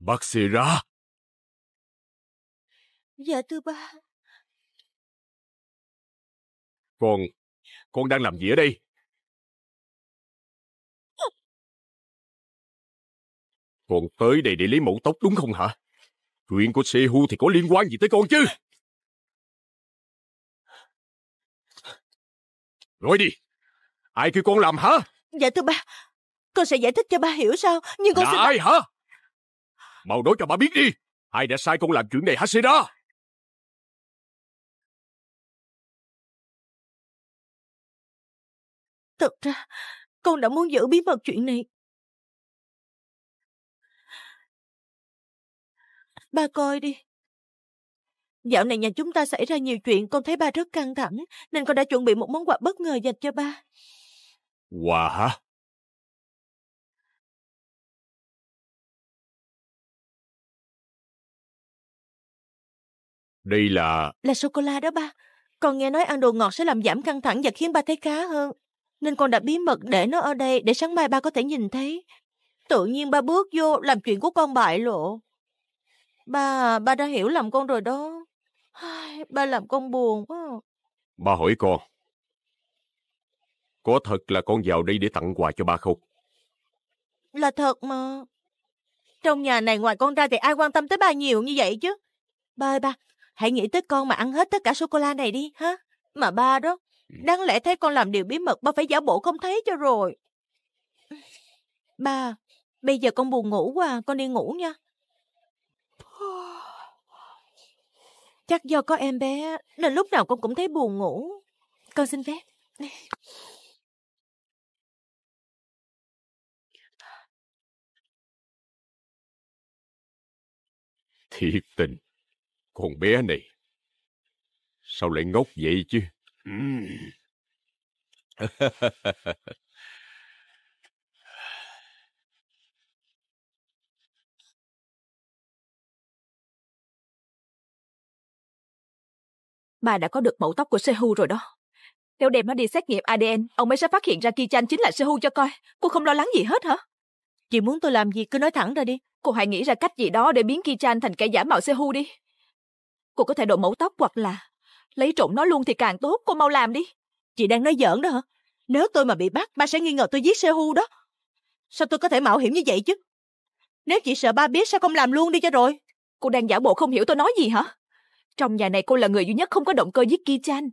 Bác sĩ ra! Dạ thưa ba. Con, con đang làm gì ở đây? Con tới đây để lấy mẫu tóc đúng không hả? Chuyện của Sehu thì có liên quan gì tới con chứ? Nói đi! Ai kêu con làm hả? Dạ thưa ba, con sẽ giải thích cho ba hiểu sao, nhưng con Là xin... ai hả? Mau nói cho bà biết đi! Ai đã sai con làm chuyện này hả Seda? Thật ra, con đã muốn giữ bí mật chuyện này. Ba coi đi. Dạo này nhà chúng ta xảy ra nhiều chuyện, con thấy ba rất căng thẳng, nên con đã chuẩn bị một món quà bất ngờ dành cho ba. Quà hả? Đây là... Là sô-cô-la đó ba. Con nghe nói ăn đồ ngọt sẽ làm giảm căng thẳng và khiến ba thấy khá hơn. Nên con đã bí mật để nó ở đây để sáng mai ba có thể nhìn thấy. Tự nhiên ba bước vô làm chuyện của con bại lộ. Ba, ba đã hiểu lầm con rồi đó. ba làm con buồn quá. Ba hỏi con. Có thật là con vào đây để tặng quà cho ba không? Là thật mà. Trong nhà này ngoài con ra thì ai quan tâm tới ba nhiều như vậy chứ? Ba ơi ba, Hãy nghĩ tới con mà ăn hết tất cả sô-cô-la này đi, hả? Mà ba đó, ừ. đáng lẽ thấy con làm điều bí mật ba phải giả bộ không thấy cho rồi. Ba, bây giờ con buồn ngủ quá, à, con đi ngủ nha. Chắc do có em bé nên lúc nào con cũng thấy buồn ngủ. Con xin phép. Thiệt tình. Con bé này, sao lại ngốc vậy chứ? bà đã có được mẫu tóc của Sehu rồi đó. Nếu đem nó đi xét nghiệm ADN, ông ấy sẽ phát hiện ra Kichan chính là Sehu cho coi. Cô không lo lắng gì hết hả? Chị muốn tôi làm gì cứ nói thẳng ra đi. Cô hãy nghĩ ra cách gì đó để biến Kichan thành kẻ giả mạo Sehu đi. Cô có thể đổi mẫu tóc hoặc là lấy trộm nó luôn thì càng tốt, cô mau làm đi. Chị đang nói giỡn đó hả? Nếu tôi mà bị bắt, ba sẽ nghi ngờ tôi giết Sehu đó. Sao tôi có thể mạo hiểm như vậy chứ? Nếu chị sợ ba biết sao không làm luôn đi cho rồi? Cô đang giả bộ không hiểu tôi nói gì hả? Trong nhà này cô là người duy nhất không có động cơ giết Ki-chan.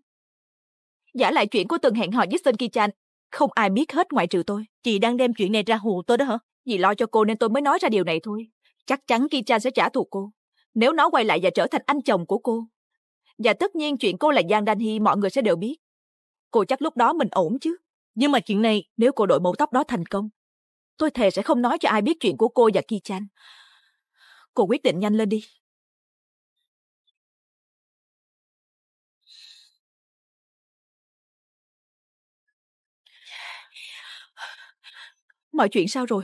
Giả lại chuyện cô từng hẹn hò với Sơn Ki-chan. Không ai biết hết ngoại trừ tôi. Chị đang đem chuyện này ra hù tôi đó hả? Vì lo cho cô nên tôi mới nói ra điều này thôi. Chắc chắn Ki-chan sẽ trả thù cô nếu nó quay lại và trở thành anh chồng của cô. Và tất nhiên chuyện cô là Giang Đan Hy mọi người sẽ đều biết. Cô chắc lúc đó mình ổn chứ. Nhưng mà chuyện này, nếu cô đổi màu tóc đó thành công, tôi thề sẽ không nói cho ai biết chuyện của cô và Ki Chan. Cô quyết định nhanh lên đi. Mọi chuyện sao rồi?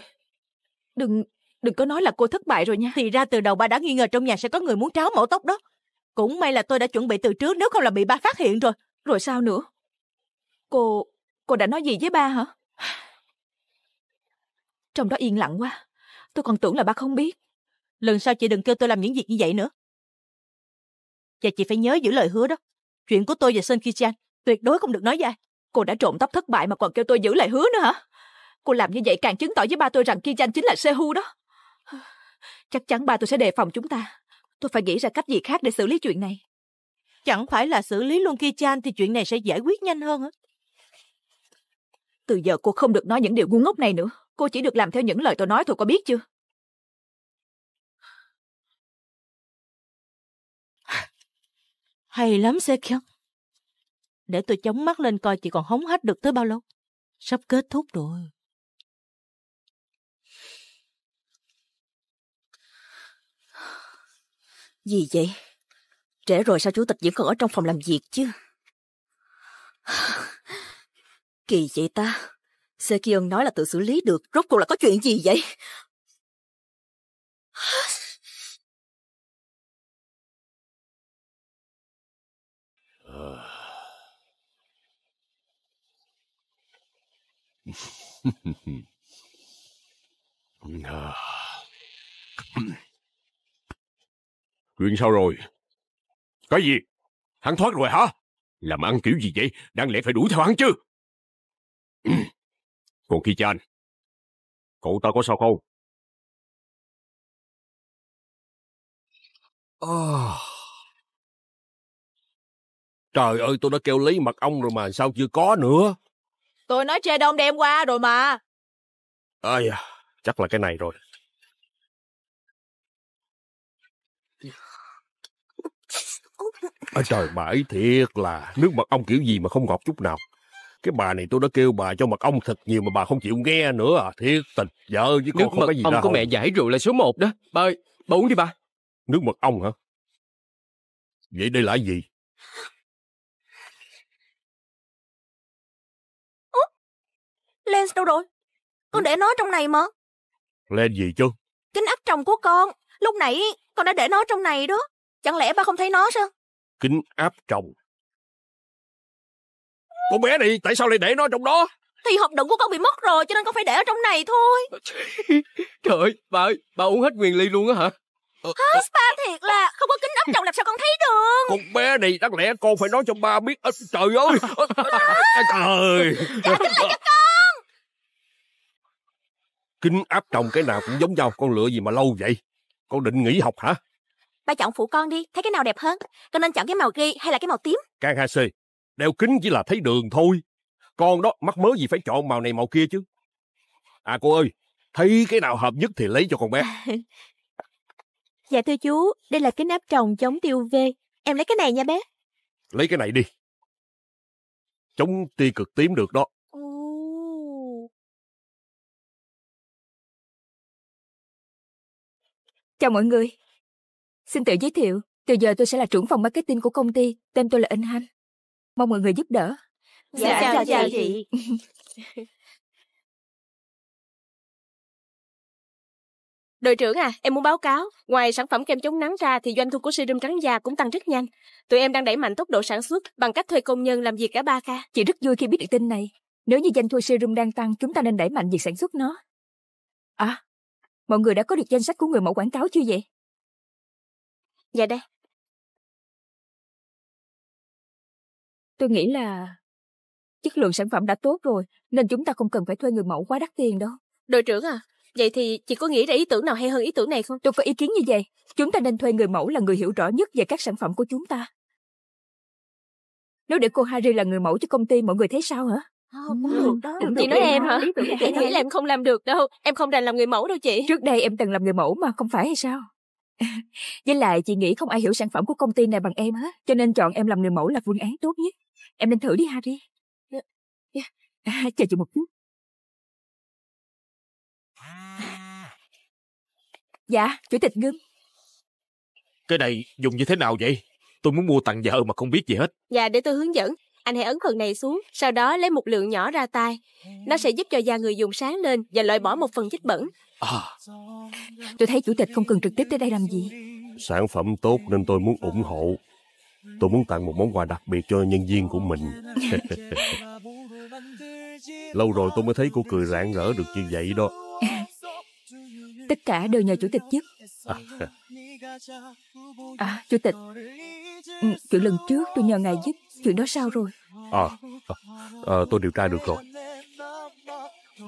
Đừng Đừng có nói là cô thất bại rồi nha. Thì ra từ đầu ba đã nghi ngờ trong nhà sẽ có người muốn tráo mẫu tóc đó. Cũng may là tôi đã chuẩn bị từ trước nếu không là bị ba phát hiện rồi. Rồi sao nữa? Cô... cô đã nói gì với ba hả? Trong đó yên lặng quá. Tôi còn tưởng là ba không biết. Lần sau chị đừng kêu tôi làm những việc như vậy nữa. Và chị phải nhớ giữ lời hứa đó. Chuyện của tôi và Sơn Kichan tuyệt đối không được nói ra. Cô đã trộm tóc thất bại mà còn kêu tôi giữ lời hứa nữa hả? Cô làm như vậy càng chứng tỏ với ba tôi rằng Kichan chính là Sehu đó chắc chắn ba tôi sẽ đề phòng chúng ta tôi phải nghĩ ra cách gì khác để xử lý chuyện này chẳng phải là xử lý luôn kia chan thì chuyện này sẽ giải quyết nhanh hơn á từ giờ cô không được nói những điều ngu ngốc này nữa cô chỉ được làm theo những lời tôi nói thôi có biết chưa hay lắm xe không để tôi chống mắt lên coi chị còn hống hách được tới bao lâu sắp kết thúc rồi Gì vậy? Trễ rồi sao chủ tịch vẫn còn ở trong phòng làm việc chứ? Kỳ vậy ta? Sê Kiên nói là tự xử lý được, rốt cuộc là có chuyện gì vậy? Chuyện sao rồi? Cái gì? Hắn thoát rồi hả? Làm ăn kiểu gì vậy? Đáng lẽ phải đuổi theo hắn chứ? Còn khi cha anh, cậu ta có sao không? Oh. Trời ơi, tôi đã kêu lấy mặt ông rồi mà sao chưa có nữa? Tôi nói che đông đem qua rồi mà. Ây à, chắc là cái này rồi. ở trời bà ấy thiệt là nước mật ong kiểu gì mà không ngọt chút nào cái bà này tôi đã kêu bà cho mật ong thật nhiều mà bà không chịu nghe nữa à thiệt tình vợ với con nước không có gì đâu ông của mẹ giải rượu là số một đó bà ơi bà uống đi bà nước mật ong hả vậy đây là gì Lens đâu rồi? Con để nó trong này mà. Lens gì chứ? Kính ấp trồng của con. Lúc nãy con đã để nó trong này đó. Chẳng lẽ ba không thấy nó sao? Kính áp trồng. Con bé này tại sao lại để nó trong đó? Thì hộp đựng của con bị mất rồi cho nên con phải để ở trong này thôi. Trời ơi, bà ơi, bà uống hết nguyên ly luôn á hả? Ờ, hết ba ờ. thiệt là không có kính áp trồng làm sao con thấy được Con bé này đáng lẽ con phải nói cho ba biết Trời ơi Trời ơi Trả kính lại cho con Kính áp trồng cái nào cũng giống nhau Con lựa gì mà lâu vậy con định nghỉ học hả? Ba chọn phụ con đi, thấy cái nào đẹp hơn? Con nên chọn cái màu ghi hay là cái màu tím? Càng hà xê, đeo kính chỉ là thấy đường thôi. Con đó mắc mớ gì phải chọn màu này màu kia chứ. À cô ơi, thấy cái nào hợp nhất thì lấy cho con bé. dạ thưa chú, đây là kính áp tròng chống tiêu UV. Em lấy cái này nha bé. Lấy cái này đi. Chống tia cực tím được đó. Chào mọi người. Xin tự giới thiệu, từ giờ tôi sẽ là trưởng phòng marketing của công ty, tên tôi là Anh Hanh. Mong mọi người giúp đỡ. Dạ, dạ chào, chào, chị. Đội trưởng à, em muốn báo cáo, ngoài sản phẩm kem chống nắng ra thì doanh thu của serum trắng da cũng tăng rất nhanh. Tụi em đang đẩy mạnh tốc độ sản xuất bằng cách thuê công nhân làm việc cả ba ca. Chị rất vui khi biết được tin này. Nếu như doanh thu serum đang tăng, chúng ta nên đẩy mạnh việc sản xuất nó. À, mọi người đã có được danh sách của người mẫu quảng cáo chưa vậy? Dạ đây. Tôi nghĩ là chất lượng sản phẩm đã tốt rồi, nên chúng ta không cần phải thuê người mẫu quá đắt tiền đâu. Đội trưởng à, vậy thì chị có nghĩ ra ý tưởng nào hay hơn ý tưởng này không? Tôi có ý kiến như vậy. Chúng ta nên thuê người mẫu là người hiểu rõ nhất về các sản phẩm của chúng ta. Nếu để cô Harry là người mẫu cho công ty, mọi người thấy sao hả? không cũng được đó được, chị nói em hả chị nghĩ là em không làm được đâu em không đành làm người mẫu đâu chị trước đây em từng làm người mẫu mà không phải hay sao với lại chị nghĩ không ai hiểu sản phẩm của công ty này bằng em hết cho nên chọn em làm người mẫu là phương án tốt nhất em nên thử đi harry à, chờ chị một chút dạ chủ tịch ngưng cái này dùng như thế nào vậy tôi muốn mua tặng vợ mà không biết gì hết dạ để tôi hướng dẫn anh hãy ấn phần này xuống, sau đó lấy một lượng nhỏ ra tay. Nó sẽ giúp cho da người dùng sáng lên và loại bỏ một phần vết bẩn. À. Tôi thấy chủ tịch không cần trực tiếp tới đây làm gì. Sản phẩm tốt nên tôi muốn ủng hộ. Tôi muốn tặng một món quà đặc biệt cho nhân viên của mình. Lâu rồi tôi mới thấy cô cười rạng rỡ được như vậy đó. Tất cả đều nhờ chủ tịch giúp. À, à chủ tịch, chuyện ừ, lần trước tôi nhờ ngài giúp Chuyện đó sao rồi? À, à, à tôi điều tra được rồi.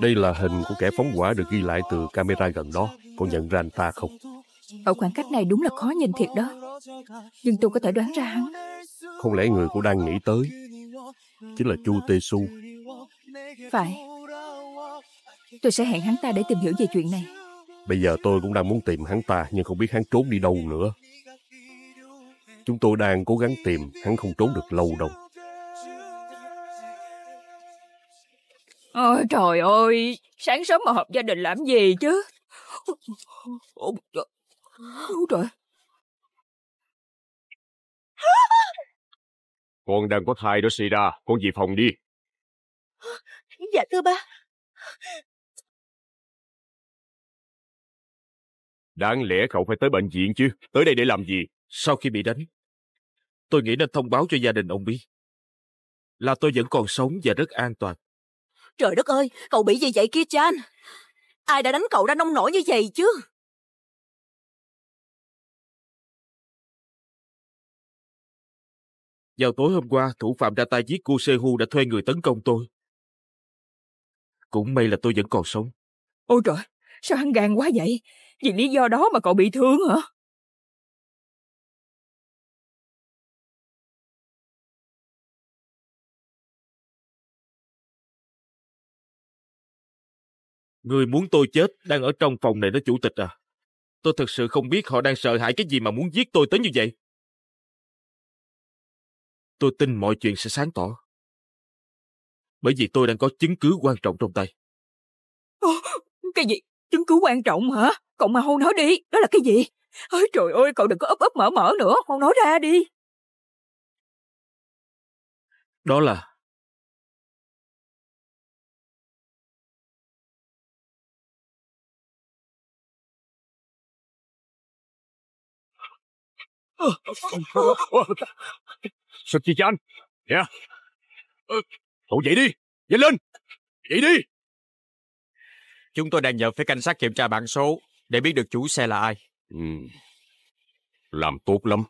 Đây là hình của kẻ phóng hỏa được ghi lại từ camera gần đó. Cô nhận ra anh ta không? Ở khoảng cách này đúng là khó nhìn thiệt đó. Nhưng tôi có thể đoán ra hắn. Không lẽ người cô đang nghĩ tới chính là Chu Tê Su? Phải. Tôi sẽ hẹn hắn ta để tìm hiểu về chuyện này. Bây giờ tôi cũng đang muốn tìm hắn ta nhưng không biết hắn trốn đi đâu nữa. Chúng tôi đang cố gắng tìm, hắn không trốn được lâu đâu. Ôi trời ơi, sáng sớm mà họp gia đình làm gì chứ? Ôi trời. Ôi trời. Con đang có thai đó Sira, con về phòng đi. Dạ thưa ba. Đáng lẽ cậu phải tới bệnh viện chứ, tới đây để làm gì? Sau khi bị đánh, tôi nghĩ nên thông báo cho gia đình ông biết. Là tôi vẫn còn sống và rất an toàn. Trời đất ơi, cậu bị gì vậy kia Chan? Ai đã đánh cậu ra nông nổi như vậy chứ? Vào tối hôm qua, thủ phạm ra tay giết Gu Sehu đã thuê người tấn công tôi. Cũng may là tôi vẫn còn sống. Ôi trời, sao hắn gan quá vậy? Vì lý do đó mà cậu bị thương hả? Người muốn tôi chết đang ở trong phòng này đó chủ tịch à. Tôi thật sự không biết họ đang sợ hãi cái gì mà muốn giết tôi tới như vậy. Tôi tin mọi chuyện sẽ sáng tỏ. Bởi vì tôi đang có chứng cứ quan trọng trong tay. Ô, cái gì? Chứng cứ quan trọng hả? Cậu mà hôn nói đi, đó là cái gì? Ôi trời ơi, cậu đừng có ấp ấp mở mở nữa, hôn nói ra đi. Đó là Sực gì cho anh? Nè. Cậu dậy đi. Dậy lên. Dậy đi. Chúng tôi đang nhờ phía cảnh sát kiểm tra bản số để biết được chủ xe là ai. Ừ. Làm tốt lắm.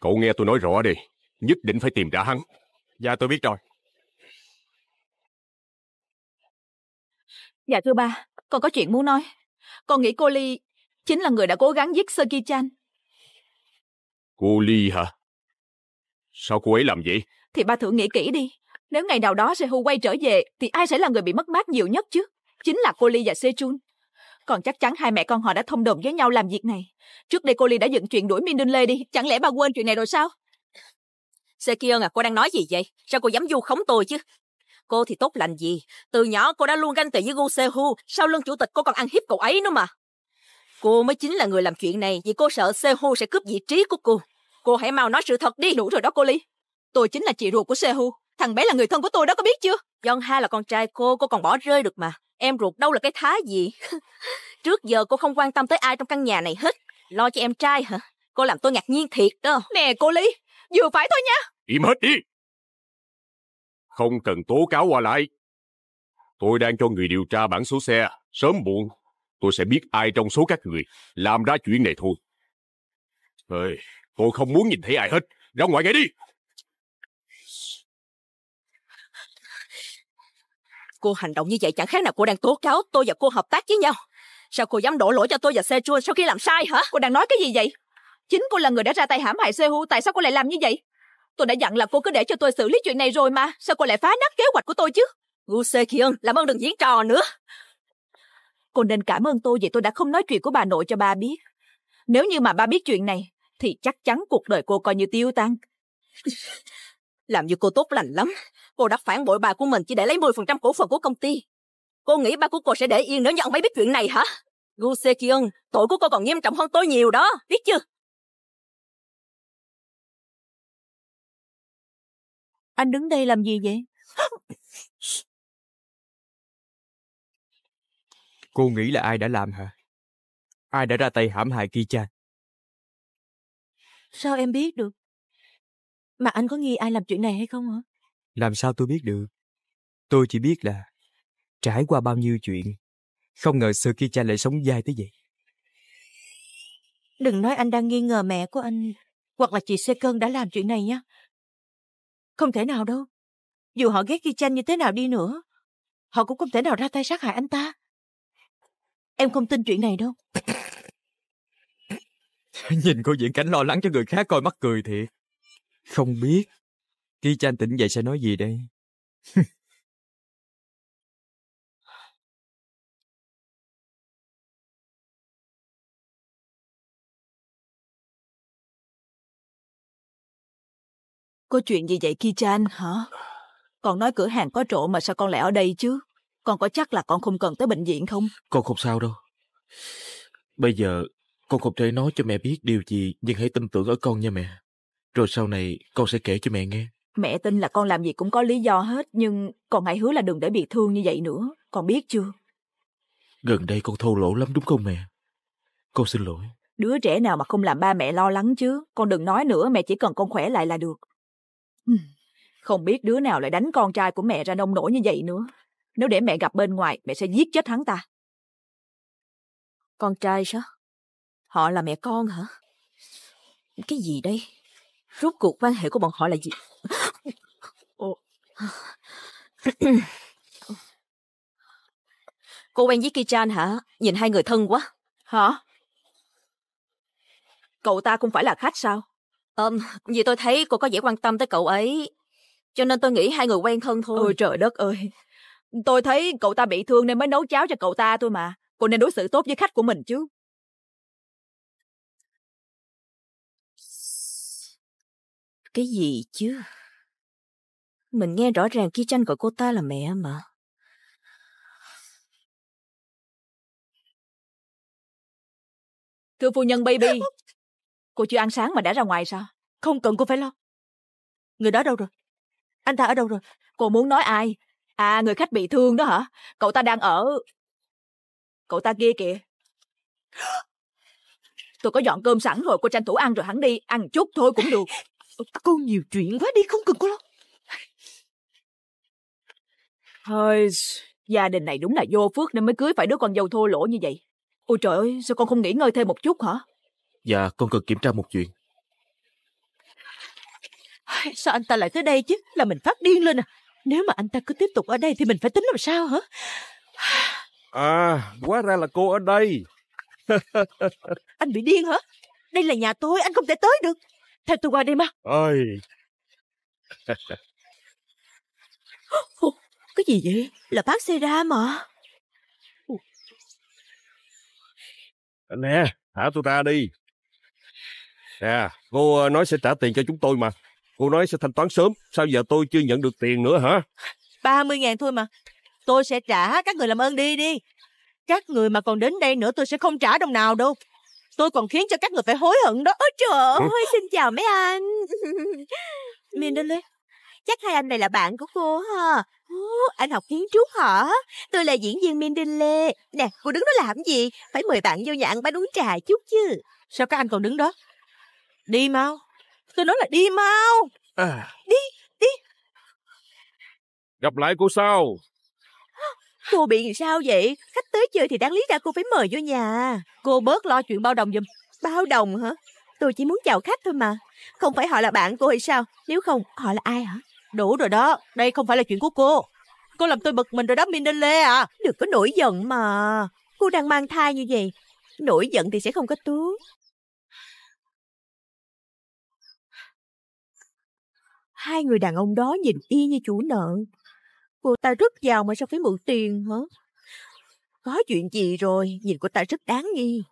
Cậu nghe tôi nói rõ đi. Nhất định phải tìm ra hắn. Dạ tôi biết rồi. Dạ thưa ba, con có chuyện muốn nói. Con nghĩ cô Ly chính là người đã cố gắng giết Sơ Chan. Cô Ly hả? Sao cô ấy làm vậy? Thì ba thử nghĩ kỹ đi. Nếu ngày nào đó Sehu quay trở về, thì ai sẽ là người bị mất mát nhiều nhất chứ? Chính là cô Ly và Sejun. Còn chắc chắn hai mẹ con họ đã thông đồng với nhau làm việc này. Trước đây cô Ly đã dựng chuyện đuổi Min Lê đi, chẳng lẽ ba quên chuyện này rồi sao? Se Sekion à, cô đang nói gì vậy? Sao cô dám vu khống tôi chứ? Cô thì tốt lành gì? Từ nhỏ cô đã luôn ganh tị với Gu Sehu, sau lưng chủ tịch cô còn ăn hiếp cậu ấy nữa mà. Cô mới chính là người làm chuyện này vì cô sợ Sehu sẽ cướp vị trí của cô. Cô hãy mau nói sự thật đi. Đủ rồi đó cô Ly. Tôi chính là chị ruột của Sehu. Thằng bé là người thân của tôi đó có biết chưa? John Ha là con trai cô, cô còn bỏ rơi được mà. Em ruột đâu là cái thá gì. Trước giờ cô không quan tâm tới ai trong căn nhà này hết. Lo cho em trai hả? Cô làm tôi ngạc nhiên thiệt đó. Nè cô Lý, vừa phải thôi nha. Im hết đi. Không cần tố cáo qua lại. Tôi đang cho người điều tra bản số xe. Sớm muộn tôi sẽ biết ai trong số các người làm ra chuyện này thôi. Ơi, tôi không muốn nhìn thấy ai hết. Ra ngoài ngay đi! Cô hành động như vậy chẳng khác nào cô đang tố cáo tôi và cô hợp tác với nhau. Sao cô dám đổ lỗi cho tôi và Sejun sau khi làm sai hả? Cô đang nói cái gì vậy? Chính cô là người đã ra tay hãm hại Sehu, tại sao cô lại làm như vậy? Tôi đã dặn là cô cứ để cho tôi xử lý chuyện này rồi mà, sao cô lại phá nát kế hoạch của tôi chứ? Gu Kion, làm ơn đừng diễn trò nữa cô nên cảm ơn tôi vì tôi đã không nói chuyện của bà nội cho ba biết. Nếu như mà ba biết chuyện này, thì chắc chắn cuộc đời cô coi như tiêu tan. Làm như cô tốt lành lắm. Cô đã phản bội bà của mình chỉ để lấy 10% cổ phần của công ty. Cô nghĩ ba của cô sẽ để yên nếu như ông ấy biết chuyện này hả? Gu Se Kyung, tội của cô còn nghiêm trọng hơn tôi nhiều đó, biết chưa? Anh đứng đây làm gì vậy? Cô nghĩ là ai đã làm hả? Ai đã ra tay hãm hại ki Sao em biết được? Mà anh có nghi ai làm chuyện này hay không hả? Làm sao tôi biết được? Tôi chỉ biết là trải qua bao nhiêu chuyện, không ngờ Sơ ki lại sống dai tới vậy. Đừng nói anh đang nghi ngờ mẹ của anh hoặc là chị Sê Cơn đã làm chuyện này nhé. Không thể nào đâu. Dù họ ghét ki như thế nào đi nữa, họ cũng không thể nào ra tay sát hại anh ta. Em không tin chuyện này đâu Nhìn cô Diễn Cảnh lo lắng cho người khác coi mắt cười thiệt Không biết Khi cha anh tỉnh dậy sẽ nói gì đây Có chuyện gì vậy Ki-chan hả? Còn nói cửa hàng có trộm mà sao con lại ở đây chứ? con có chắc là con không cần tới bệnh viện không? Con không sao đâu. Bây giờ con không thể nói cho mẹ biết điều gì nhưng hãy tin tưởng ở con nha mẹ. Rồi sau này con sẽ kể cho mẹ nghe. Mẹ tin là con làm gì cũng có lý do hết nhưng con hãy hứa là đừng để bị thương như vậy nữa. Con biết chưa? Gần đây con thô lỗ lắm đúng không mẹ? Con xin lỗi. Đứa trẻ nào mà không làm ba mẹ lo lắng chứ. Con đừng nói nữa mẹ chỉ cần con khỏe lại là được. Không biết đứa nào lại đánh con trai của mẹ ra nông nổi như vậy nữa. Nếu để mẹ gặp bên ngoài, mẹ sẽ giết chết hắn ta. Con trai sao? Họ là mẹ con hả? Cái gì đây? Rốt cuộc quan hệ của bọn họ là gì? Cô quen với Kichan hả? Nhìn hai người thân quá. Hả? Cậu ta không phải là khách sao? Ờ, vì tôi thấy cô có vẻ quan tâm tới cậu ấy. Cho nên tôi nghĩ hai người quen thân thôi. Ôi trời đất ơi, Tôi thấy cậu ta bị thương nên mới nấu cháo cho cậu ta thôi mà. Cô nên đối xử tốt với khách của mình chứ. Cái gì chứ? Mình nghe rõ ràng Ki Tranh gọi cô ta là mẹ mà. Thưa phu nhân baby, cô chưa ăn sáng mà đã ra ngoài sao? Không cần cô phải lo. Người đó đâu rồi? Anh ta ở đâu rồi? Cô muốn nói ai? À, người khách bị thương đó hả? Cậu ta đang ở... Cậu ta kia kìa. Tôi có dọn cơm sẵn rồi, cô tranh thủ ăn rồi hắn đi. Ăn chút thôi cũng được. cô nhiều chuyện quá đi, không cần cô lo. Thôi, gia đình này đúng là vô phước nên mới cưới phải đứa con dâu thô lỗ như vậy. Ôi trời ơi, sao con không nghỉ ngơi thêm một chút hả? Dạ, con cần kiểm tra một chuyện. Sao anh ta lại tới đây chứ? Là mình phát điên lên à? Nếu mà anh ta cứ tiếp tục ở đây thì mình phải tính làm sao hả? À, quá ra là cô ở đây. anh bị điên hả? Đây là nhà tôi, anh không thể tới được. Theo tôi qua đây mà. Ôi. Cái gì vậy? Là bác xe ra mà. Nè, thả tôi ra đi. Nè, cô nói sẽ trả tiền cho chúng tôi mà. Cô nói sẽ thanh toán sớm, sao giờ tôi chưa nhận được tiền nữa hả? 30 ngàn thôi mà. Tôi sẽ trả, các người làm ơn đi đi. Các người mà còn đến đây nữa tôi sẽ không trả đồng nào đâu. Tôi còn khiến cho các người phải hối hận đó. Ôi trời ừ. ơi, xin chào mấy anh. Minderly, chắc hai anh này là bạn của cô ha. anh học kiến trúc hả? Tôi là diễn viên Mindele. Nè, cô đứng đó làm gì? Phải mời bạn vô nhà ăn bánh uống trà chút chứ. Sao các anh còn đứng đó? Đi mau. Tôi nói là đi mau. À. Đi, đi. Gặp lại cô sau. Cô bị sao vậy? Khách tới chơi thì đáng lý ra cô phải mời vô nhà. À. Cô bớt lo chuyện bao đồng giùm. Bao đồng hả? Tôi chỉ muốn chào khách thôi mà. Không phải họ là bạn cô hay sao? Nếu không, họ là ai hả? Đủ rồi đó, đây không phải là chuyện của cô. Cô làm tôi bực mình rồi đó Mindelê à. Đừng có nổi giận mà. Cô đang mang thai như vậy. Nổi giận thì sẽ không có tốt. Hai người đàn ông đó nhìn y như chủ nợ. Cô ta rất giàu mà sao phải mượn tiền hả? Có chuyện gì rồi, nhìn cô ta rất đáng nghi.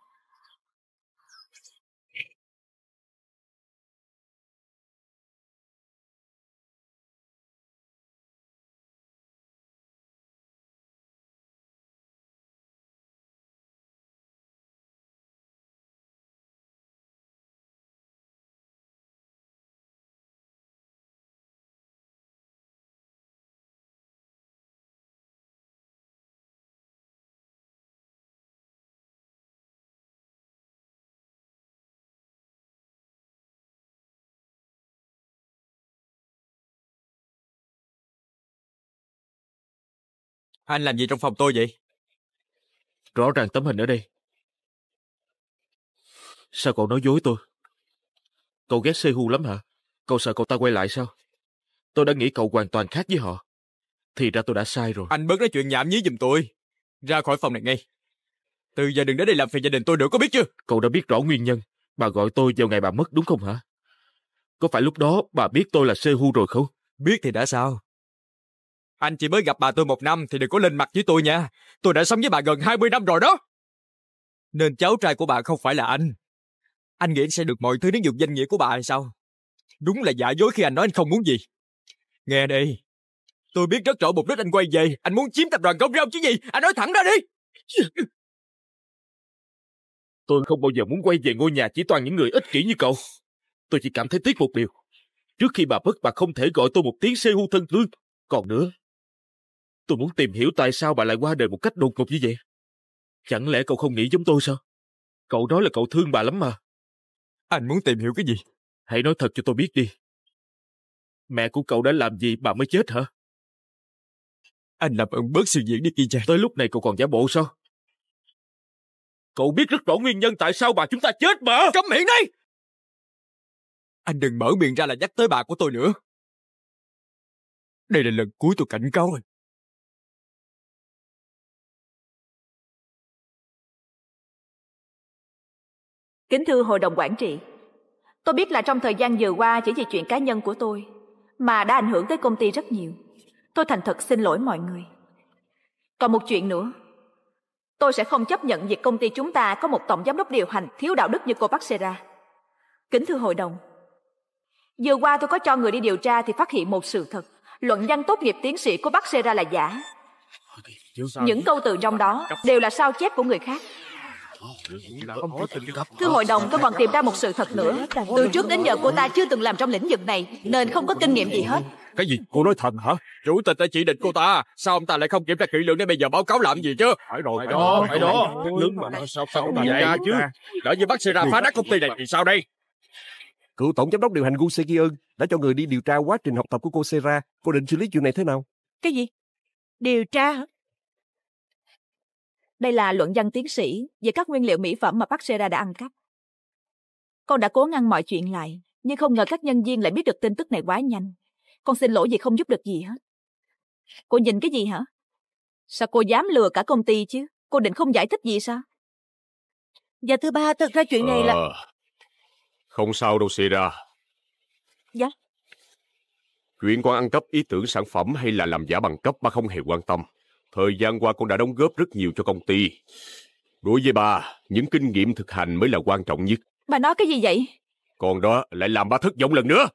Anh làm gì trong phòng tôi vậy? Rõ ràng tấm hình ở đây. Sao cậu nói dối tôi? Cậu ghét Sehu lắm hả? Cậu sợ cậu ta quay lại sao? Tôi đã nghĩ cậu hoàn toàn khác với họ. Thì ra tôi đã sai rồi. Anh bớt nói chuyện nhảm nhí giùm tôi. Ra khỏi phòng này ngay. Từ giờ đừng đến đây làm phiền gia đình tôi nữa có biết chưa? Cậu đã biết rõ nguyên nhân. Bà gọi tôi vào ngày bà mất đúng không hả? Có phải lúc đó bà biết tôi là Sehu rồi không? Biết thì đã sao? Anh chỉ mới gặp bà tôi một năm thì đừng có lên mặt với tôi nha. Tôi đã sống với bà gần 20 năm rồi đó. Nên cháu trai của bà không phải là anh. Anh nghĩ anh sẽ được mọi thứ nếu dùng danh nghĩa của bà hay sao? Đúng là giả dối khi anh nói anh không muốn gì. Nghe đi. Tôi biết rất rõ mục đích anh quay về. Anh muốn chiếm tập đoàn công rau chứ gì. Anh nói thẳng ra đi. Tôi không bao giờ muốn quay về ngôi nhà chỉ toàn những người ích kỷ như cậu. Tôi chỉ cảm thấy tiếc một điều. Trước khi bà mất bà không thể gọi tôi một tiếng xe hưu thân thương. Còn nữa, Tôi muốn tìm hiểu tại sao bà lại qua đời một cách đột ngột như vậy. Chẳng lẽ cậu không nghĩ giống tôi sao? Cậu nói là cậu thương bà lắm mà. Anh muốn tìm hiểu cái gì? Hãy nói thật cho tôi biết đi. Mẹ của cậu đã làm gì bà mới chết hả? Anh làm ơn bớt sự diễn đi Kijan. Tới lúc này cậu còn giả bộ sao? Cậu biết rất rõ nguyên nhân tại sao bà chúng ta chết mà. Cấm miệng đi! Anh đừng mở miệng ra là nhắc tới bà của tôi nữa. Đây là lần cuối tôi cảnh cáo rồi. Kính thưa hội đồng quản trị, tôi biết là trong thời gian vừa qua chỉ vì chuyện cá nhân của tôi mà đã ảnh hưởng tới công ty rất nhiều. Tôi thành thật xin lỗi mọi người. Còn một chuyện nữa, tôi sẽ không chấp nhận việc công ty chúng ta có một tổng giám đốc điều hành thiếu đạo đức như cô Bác Sera. Kính thưa hội đồng, vừa qua tôi có cho người đi điều tra thì phát hiện một sự thật, luận văn tốt nghiệp tiến sĩ của Bác Sera là giả. Những câu từ trong đó đều là sao chép của người khác. Ờ, ờ, Thưa hội đồng, tôi còn tìm ra một sự thật nữa. Ờ, Từ trước đến giờ cô ta chưa từng làm trong lĩnh vực này, nên không có kinh nghiệm gì hết. Cái gì? Cô nói thật hả? Chủ tịch đã chỉ định cô ta. Sao ông ta lại không kiểm tra kỹ lưỡng để bây giờ báo cáo làm gì chứ? Phải rồi, phải đó, phải đó. Lớn mà nó sao sao không vậy chứ? Lỡ như bác Sera phá đắc công ty này thì sao đây? Cựu tổng giám đốc điều hành Gu Sekiun đã cho người đi điều tra quá trình học tập của cô Sera. Cô định xử lý chuyện này thế nào? Cái gì? Điều tra hả? Đây là luận văn tiến sĩ về các nguyên liệu mỹ phẩm mà Bacteria đã ăn cắp. Con đã cố ngăn mọi chuyện lại, nhưng không ngờ các nhân viên lại biết được tin tức này quá nhanh. Con xin lỗi vì không giúp được gì hết. Cô nhìn cái gì hả? Sao cô dám lừa cả công ty chứ? Cô định không giải thích gì sao? Dạ thứ ba, thật ra chuyện này là... À, không sao đâu Sira. Dạ? Chuyện con ăn cắp ý tưởng sản phẩm hay là làm giả bằng cấp ba không hề quan tâm. Thời gian qua con đã đóng góp rất nhiều cho công ty. Đối với bà, những kinh nghiệm thực hành mới là quan trọng nhất. Bà nói cái gì vậy? Còn đó lại làm ba thất vọng lần nữa.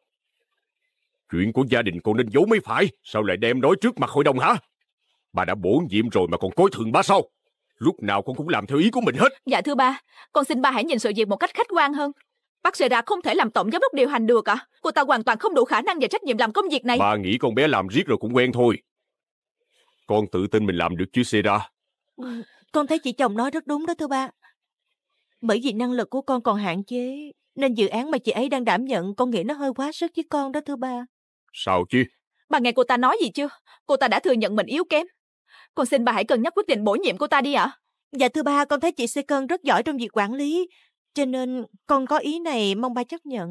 Chuyện của gia đình con nên giấu mới phải, sao lại đem nói trước mặt hội đồng hả? Bà đã bổ nhiệm rồi mà còn cối thường ba sao? Lúc nào con cũng làm theo ý của mình hết. Dạ thưa ba, con xin ba hãy nhìn sự việc một cách khách quan hơn. Bác Sê Ra không thể làm tổng giám đốc điều hành được ạ. À? Cô ta hoàn toàn không đủ khả năng và trách nhiệm làm công việc này. Bà nghĩ con bé làm riết rồi cũng quen thôi. Con tự tin mình làm được chứ Sera. Ừ, con thấy chị chồng nói rất đúng đó thưa ba. Bởi vì năng lực của con còn hạn chế, nên dự án mà chị ấy đang đảm nhận con nghĩ nó hơi quá sức với con đó thưa ba. Sao chứ? Bà nghe cô ta nói gì chưa? Cô ta đã thừa nhận mình yếu kém. Con xin bà hãy cân nhắc quyết định bổ nhiệm cô ta đi ạ. À? Dạ thưa ba, con thấy chị Second rất giỏi trong việc quản lý. Cho nên con có ý này mong ba chấp nhận.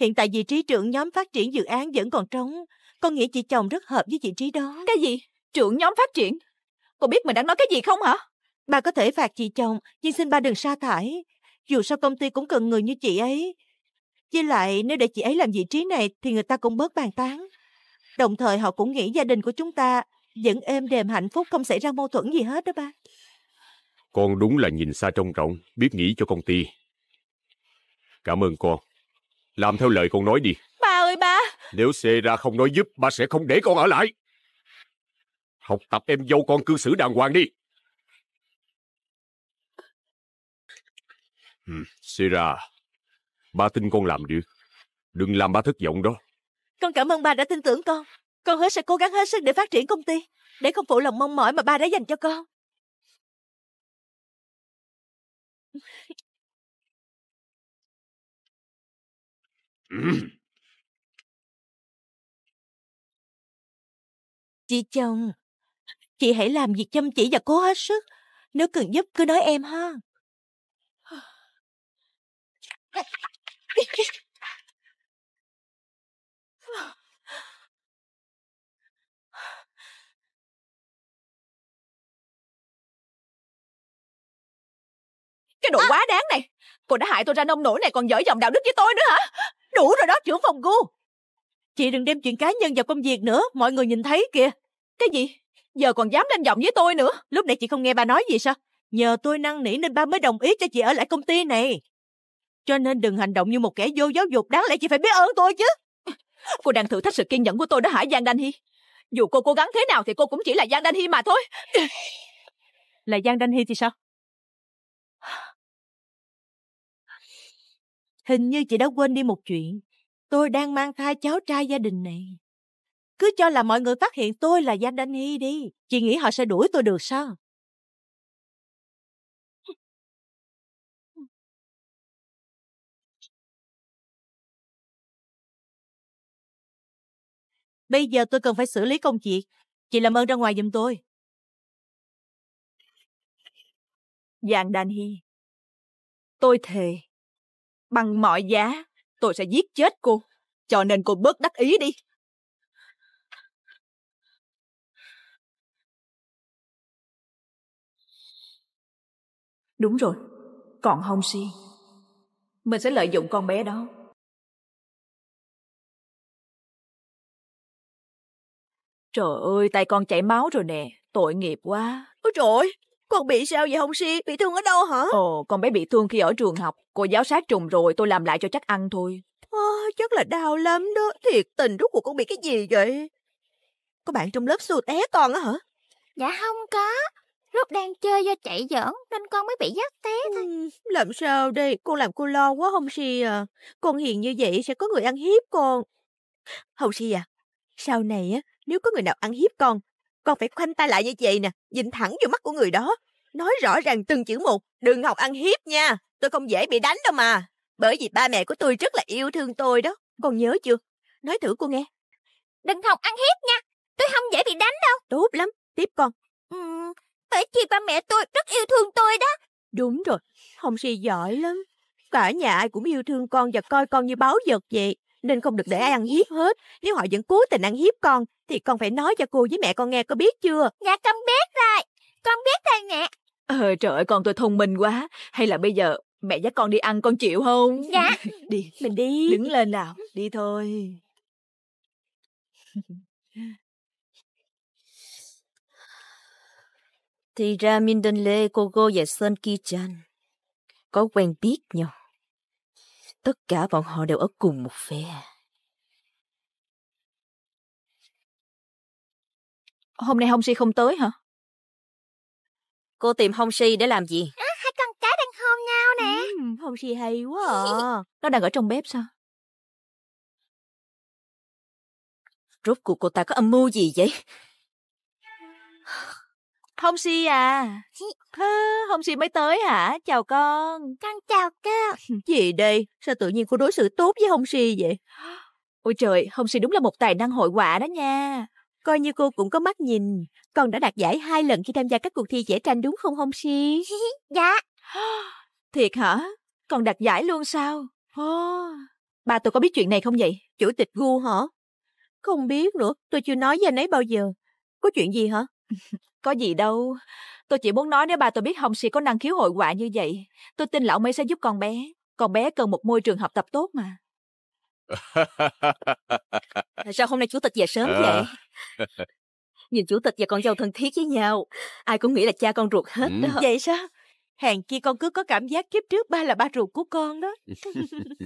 Hiện tại vị trí trưởng nhóm phát triển dự án vẫn còn trống. Con nghĩ chị chồng rất hợp với vị trí đó. Cái gì? trưởng nhóm phát triển. Cô biết mình đang nói cái gì không hả? Ba có thể phạt chị chồng, nhưng xin ba đừng sa thải. Dù sao công ty cũng cần người như chị ấy. Với lại, nếu để chị ấy làm vị trí này thì người ta cũng bớt bàn tán. Đồng thời họ cũng nghĩ gia đình của chúng ta vẫn êm đềm hạnh phúc không xảy ra mâu thuẫn gì hết đó ba. Con đúng là nhìn xa trông rộng, biết nghĩ cho công ty. Cảm ơn con. Làm theo lời con nói đi. Ba ơi ba! Nếu Sê ra không nói giúp, ba sẽ không để con ở lại. Học tập em dâu con cư xử đàng hoàng đi. Ừ. Sira, ba tin con làm được. Đừng làm ba thất vọng đó. Con cảm ơn ba đã tin tưởng con. Con hứa sẽ cố gắng hết sức để phát triển công ty, để không phụ lòng mong mỏi mà ba đã dành cho con. Chị chồng, Chị hãy làm việc chăm chỉ và cố hết sức. Nếu cần giúp cứ nói em ha. Cái đồ à! quá đáng này Cô đã hại tôi ra nông nổi này còn dở dòng đạo đức với tôi nữa hả Đủ rồi đó trưởng phòng cô Chị đừng đem chuyện cá nhân vào công việc nữa Mọi người nhìn thấy kìa Cái gì giờ còn dám lên giọng với tôi nữa lúc nãy chị không nghe ba nói gì sao nhờ tôi năn nỉ nên ba mới đồng ý cho chị ở lại công ty này cho nên đừng hành động như một kẻ vô giáo dục đáng lẽ chị phải biết ơn tôi chứ cô đang thử thách sự kiên nhẫn của tôi đó hả giang đan Hi. dù cô cố gắng thế nào thì cô cũng chỉ là giang đan Hi mà thôi là giang đan Hi thì sao hình như chị đã quên đi một chuyện tôi đang mang thai cháu trai gia đình này cứ cho là mọi người phát hiện tôi là Gia Danny đi. Chị nghĩ họ sẽ đuổi tôi được sao? Bây giờ tôi cần phải xử lý công việc. Chị làm ơn ra ngoài giùm tôi. Giang Đan Hi, Tôi thề. Bằng mọi giá, tôi sẽ giết chết cô. Cho nên cô bớt đắc ý đi. Đúng rồi, còn Hồng Si. Mình sẽ lợi dụng con bé đó. Trời ơi, tay con chảy máu rồi nè, tội nghiệp quá. Ôi trời ơi, con bị sao vậy Hồng Si? Bị thương ở đâu hả? Ồ, con bé bị thương khi ở trường học. Cô giáo sát trùng rồi, tôi làm lại cho chắc ăn thôi. À, chắc là đau lắm đó. Thiệt tình rốt cuộc con bị cái gì vậy? Có bạn trong lớp xua té con á hả? Dạ không có lúc đang chơi do chạy giỡn nên con mới bị dắt té thôi. Ừ, làm sao đây, con làm cô lo quá Hồng Si à. Con hiền như vậy sẽ có người ăn hiếp con. Hồng Si à, sau này á, nếu có người nào ăn hiếp con, con phải khoanh tay lại như vậy nè, nhìn thẳng vào mắt của người đó. Nói rõ ràng từng chữ một, đừng học ăn hiếp nha, tôi không dễ bị đánh đâu mà. Bởi vì ba mẹ của tôi rất là yêu thương tôi đó, con nhớ chưa? Nói thử cô nghe. Đừng học ăn hiếp nha, tôi không dễ bị đánh đâu. Tốt lắm, tiếp con. Ừ, phải chi ba mẹ tôi rất yêu thương tôi đó. Đúng rồi, Hồng Si giỏi lắm. Cả nhà ai cũng yêu thương con và coi con như báu vật vậy. Nên không được để ai ăn hiếp hết. Nếu họ vẫn cố tình ăn hiếp con, thì con phải nói cho cô với mẹ con nghe có biết chưa? Dạ con biết rồi. Con biết rồi mẹ. Ờ trời ơi con tôi thông minh quá. Hay là bây giờ mẹ dắt con đi ăn con chịu không? Dạ. đi. Mình đi. Đứng lên nào. Đi thôi. Thì ra cô Kogo và Sơn Ki-chan có quen biết nhau. Tất cả bọn họ đều ở cùng một phe. Hôm nay Hong Si không tới hả? Cô tìm Hong Si để làm gì? À, hai con cá đang hôn nhau nè. Ừ, Hong Si hay quá à. Nó đang ở trong bếp sao? Rốt cuộc cô ta có âm mưu gì vậy? Hồng Si à? Hả, Hồng Si mới tới hả? Chào con. Con chào cơ. Gì đây? Sao tự nhiên cô đối xử tốt với Hồng Si vậy? Ôi trời, Hồng Si đúng là một tài năng hội họa đó nha. Coi như cô cũng có mắt nhìn. Con đã đạt giải hai lần khi tham gia các cuộc thi vẽ tranh đúng không Hồng Si? dạ. Thiệt hả? Còn đạt giải luôn sao? Ồ. Ba tôi có biết chuyện này không vậy? Chủ tịch gu hả? Không biết nữa, tôi chưa nói với anh ấy bao giờ. Có chuyện gì hả? Có gì đâu. Tôi chỉ muốn nói nếu ba tôi biết Hồng Sĩ có năng khiếu hội họa như vậy, tôi tin lão mấy sẽ giúp con bé. Con bé cần một môi trường học tập tốt mà. Sao hôm nay chủ tịch về sớm à. vậy? Nhìn chủ tịch và con dâu thân thiết với nhau, ai cũng nghĩ là cha con ruột hết ừ. đó. Vậy sao? hèn kia con cứ có cảm giác kiếp trước ba là ba ruột của con đó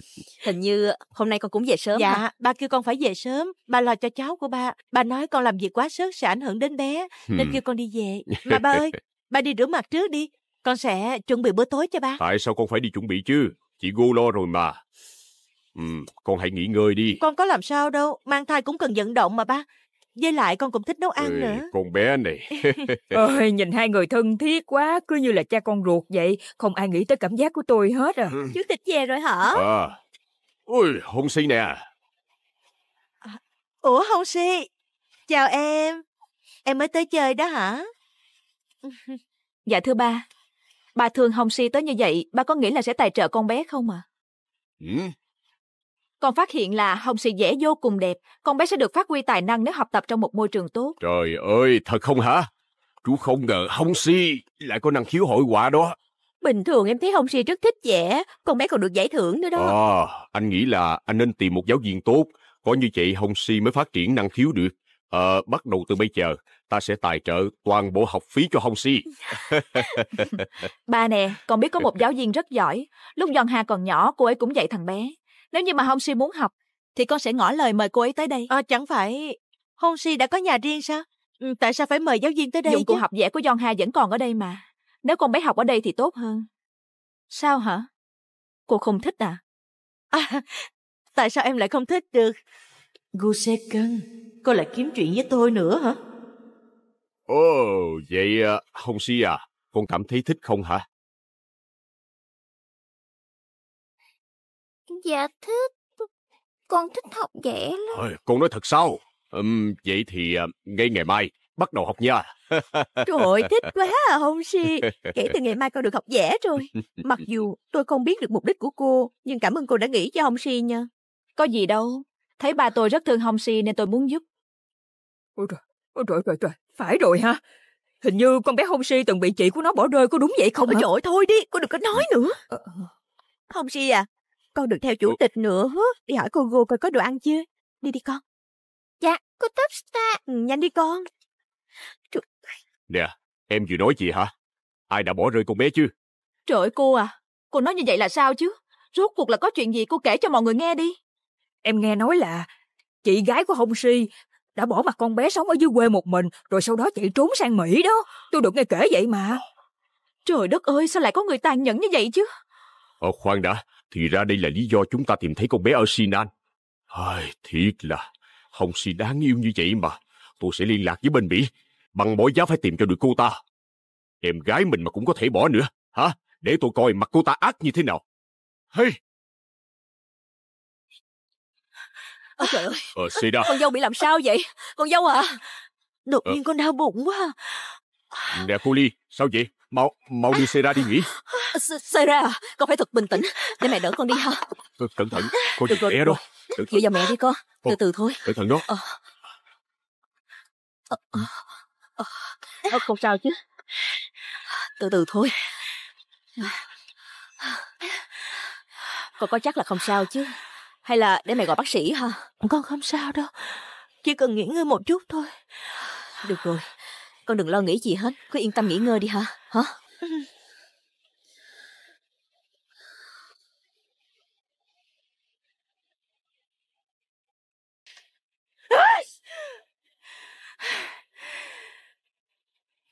hình như hôm nay con cũng về sớm dạ mà. ba kêu con phải về sớm ba lo cho cháu của ba ba nói con làm việc quá sớt sẽ ảnh hưởng đến bé nên kêu con đi về mà ba ơi ba đi rửa mặt trước đi con sẽ chuẩn bị bữa tối cho ba tại sao con phải đi chuẩn bị chứ chị gô lo rồi mà ừ, con hãy nghỉ ngơi đi con có làm sao đâu mang thai cũng cần vận động mà ba với lại con cũng thích nấu ăn Ê, nữa. Con bé này. Ôi, nhìn hai người thân thiết quá, cứ như là cha con ruột vậy. Không ai nghĩ tới cảm giác của tôi hết à. Ừ. Chủ tịch về rồi hả? À. Ôi, Hồng Si nè. À, ủa Hồng Si, chào em. Em mới tới chơi đó hả? Dạ thưa ba, ba thường Hồng Si tới như vậy, ba có nghĩ là sẽ tài trợ con bé không ạ? À? Ừ, con phát hiện là hồng xì dẻ vô cùng đẹp, con bé sẽ được phát huy tài năng nếu học tập trong một môi trường tốt. Trời ơi, thật không hả? Chú không ngờ hồng xì lại có năng khiếu hội họa đó. Bình thường em thấy Hồng Si rất thích vẽ, con bé còn được giải thưởng nữa đó. À, anh nghĩ là anh nên tìm một giáo viên tốt, có như vậy Hồng Si mới phát triển năng khiếu được. À, bắt đầu từ bây giờ, ta sẽ tài trợ toàn bộ học phí cho Hồng Si. ba nè, con biết có một giáo viên rất giỏi. Lúc Giòn Hà còn nhỏ, cô ấy cũng dạy thằng bé. Nếu như mà Hong Si muốn học, thì con sẽ ngỏ lời mời cô ấy tới đây. À, chẳng phải Hong Si đã có nhà riêng sao? Ừ, tại sao phải mời giáo viên tới đây Dụng cụ chứ? học vẽ của John Ha vẫn còn ở đây mà. Nếu con bé học ở đây thì tốt hơn. Sao hả? Cô không thích à? à tại sao em lại không thích được? Gu Se Gusekan, cô lại kiếm chuyện với tôi nữa hả? Ồ, oh, vậy ờ, Hong Si à, con cảm thấy thích không hả? Dạ thích. Con thích học vẽ lắm. Thôi, con nói thật sao? Ừm, vậy thì uh, ngay ngày mai bắt đầu học nha. Trời ơi, thích quá à, Hồng Si. Kể từ ngày mai con được học vẽ rồi. Mặc dù tôi không biết được mục đích của cô, nhưng cảm ơn cô đã nghĩ cho Hồng Si nha. Có gì đâu. Thấy ba tôi rất thương Hồng Si nên tôi muốn giúp. Ôi trời, ôi trời, trời, trời. Phải rồi ha. Hình như con bé Hồng Si từng bị chị của nó bỏ rơi, có đúng vậy không Ôi hả? trời, thôi đi, cô đừng có nói ờ, nữa. Ờ, Hồng Si à, con được theo chủ tịch nữa. Đi hỏi cô gô coi có đồ ăn chưa. Đi đi con. Dạ, cô Topstar. Ừ, nhanh đi con. Trời... Nè, em vừa nói gì hả? Ai đã bỏ rơi con bé chứ? Trời cô à, cô nói như vậy là sao chứ? Rốt cuộc là có chuyện gì cô kể cho mọi người nghe đi. Em nghe nói là chị gái của Hồng Si đã bỏ mặt con bé sống ở dưới quê một mình rồi sau đó chạy trốn sang Mỹ đó. Tôi được nghe kể vậy mà. Trời đất ơi, sao lại có người tàn nhẫn như vậy chứ? Ờ, khoan đã, thì ra đây là lý do chúng ta tìm thấy con bé ở Sinan. Ai, thiệt là, Hồng Si đáng yêu như vậy mà. Tôi sẽ liên lạc với bên Mỹ, bằng mọi giá phải tìm cho được cô ta. Em gái mình mà cũng có thể bỏ nữa, hả? Để tôi coi mặt cô ta ác như thế nào. Hey! Ôi trời ơi! Ờ, Seda! Con dâu bị làm sao vậy? Con dâu à! Đột ờ. nhiên ờ. con đau bụng quá. Nè cô Ly, sao vậy? Mau, mau đi xe ra đi nghỉ Xe ra à? Con phải thật bình tĩnh Để mẹ đỡ con đi ha Cẩn thận, con đừng e đâu Dựa vào mẹ đi con, từ từ thôi Cẩn thận đó ờ. Ờ, ờ, Không sao chứ Từ từ thôi Con có chắc là không sao chứ Hay là để mẹ gọi bác sĩ hả Con không sao đâu Chỉ cần nghỉ ngơi một chút thôi Được rồi con đừng lo nghĩ gì hết, cứ yên tâm nghỉ ngơi đi hả? Hả?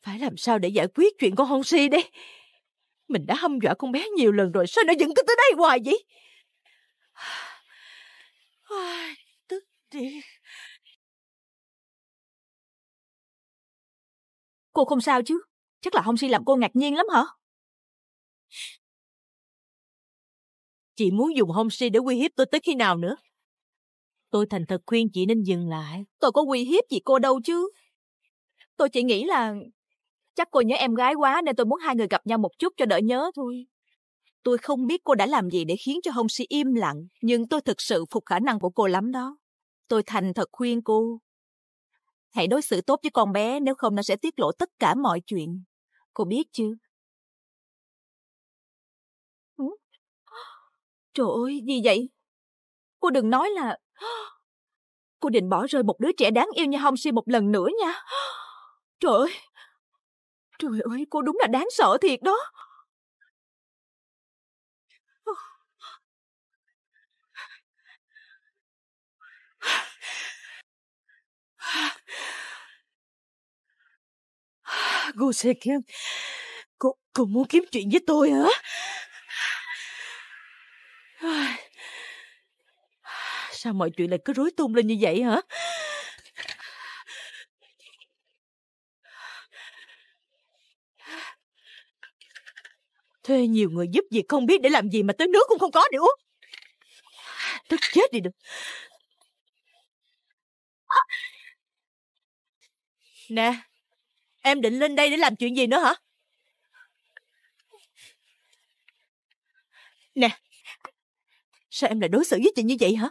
Phải làm sao để giải quyết chuyện con hôn si đi Mình đã hâm dọa con bé nhiều lần rồi, sao nó vẫn cứ tới đây hoài vậy? Ai, tức điên. Cô không sao chứ? Chắc là Hồng Si làm cô ngạc nhiên lắm hả? Chị muốn dùng Hồng Si để uy hiếp tôi tới khi nào nữa? Tôi thành thật khuyên chị nên dừng lại. Tôi có uy hiếp gì cô đâu chứ. Tôi chỉ nghĩ là chắc cô nhớ em gái quá nên tôi muốn hai người gặp nhau một chút cho đỡ nhớ thôi. Tôi không biết cô đã làm gì để khiến cho Hồng Si im lặng, nhưng tôi thực sự phục khả năng của cô lắm đó. Tôi thành thật khuyên cô, Hãy đối xử tốt với con bé nếu không nó sẽ tiết lộ tất cả mọi chuyện. Cô biết chứ? Trời ơi, gì vậy? Cô đừng nói là... Cô định bỏ rơi một đứa trẻ đáng yêu như Hong Si một lần nữa nha. Trời ơi! Trời ơi, cô đúng là đáng sợ thiệt đó. Cô kia, cô, cô muốn kiếm chuyện với tôi hả? Sao mọi chuyện lại cứ rối tung lên như vậy hả? Thuê nhiều người giúp việc không biết để làm gì mà tới nước cũng không có để uống. Tức chết đi được. Nè, Em định lên đây để làm chuyện gì nữa hả? Nè, sao em lại đối xử với chị như vậy hả?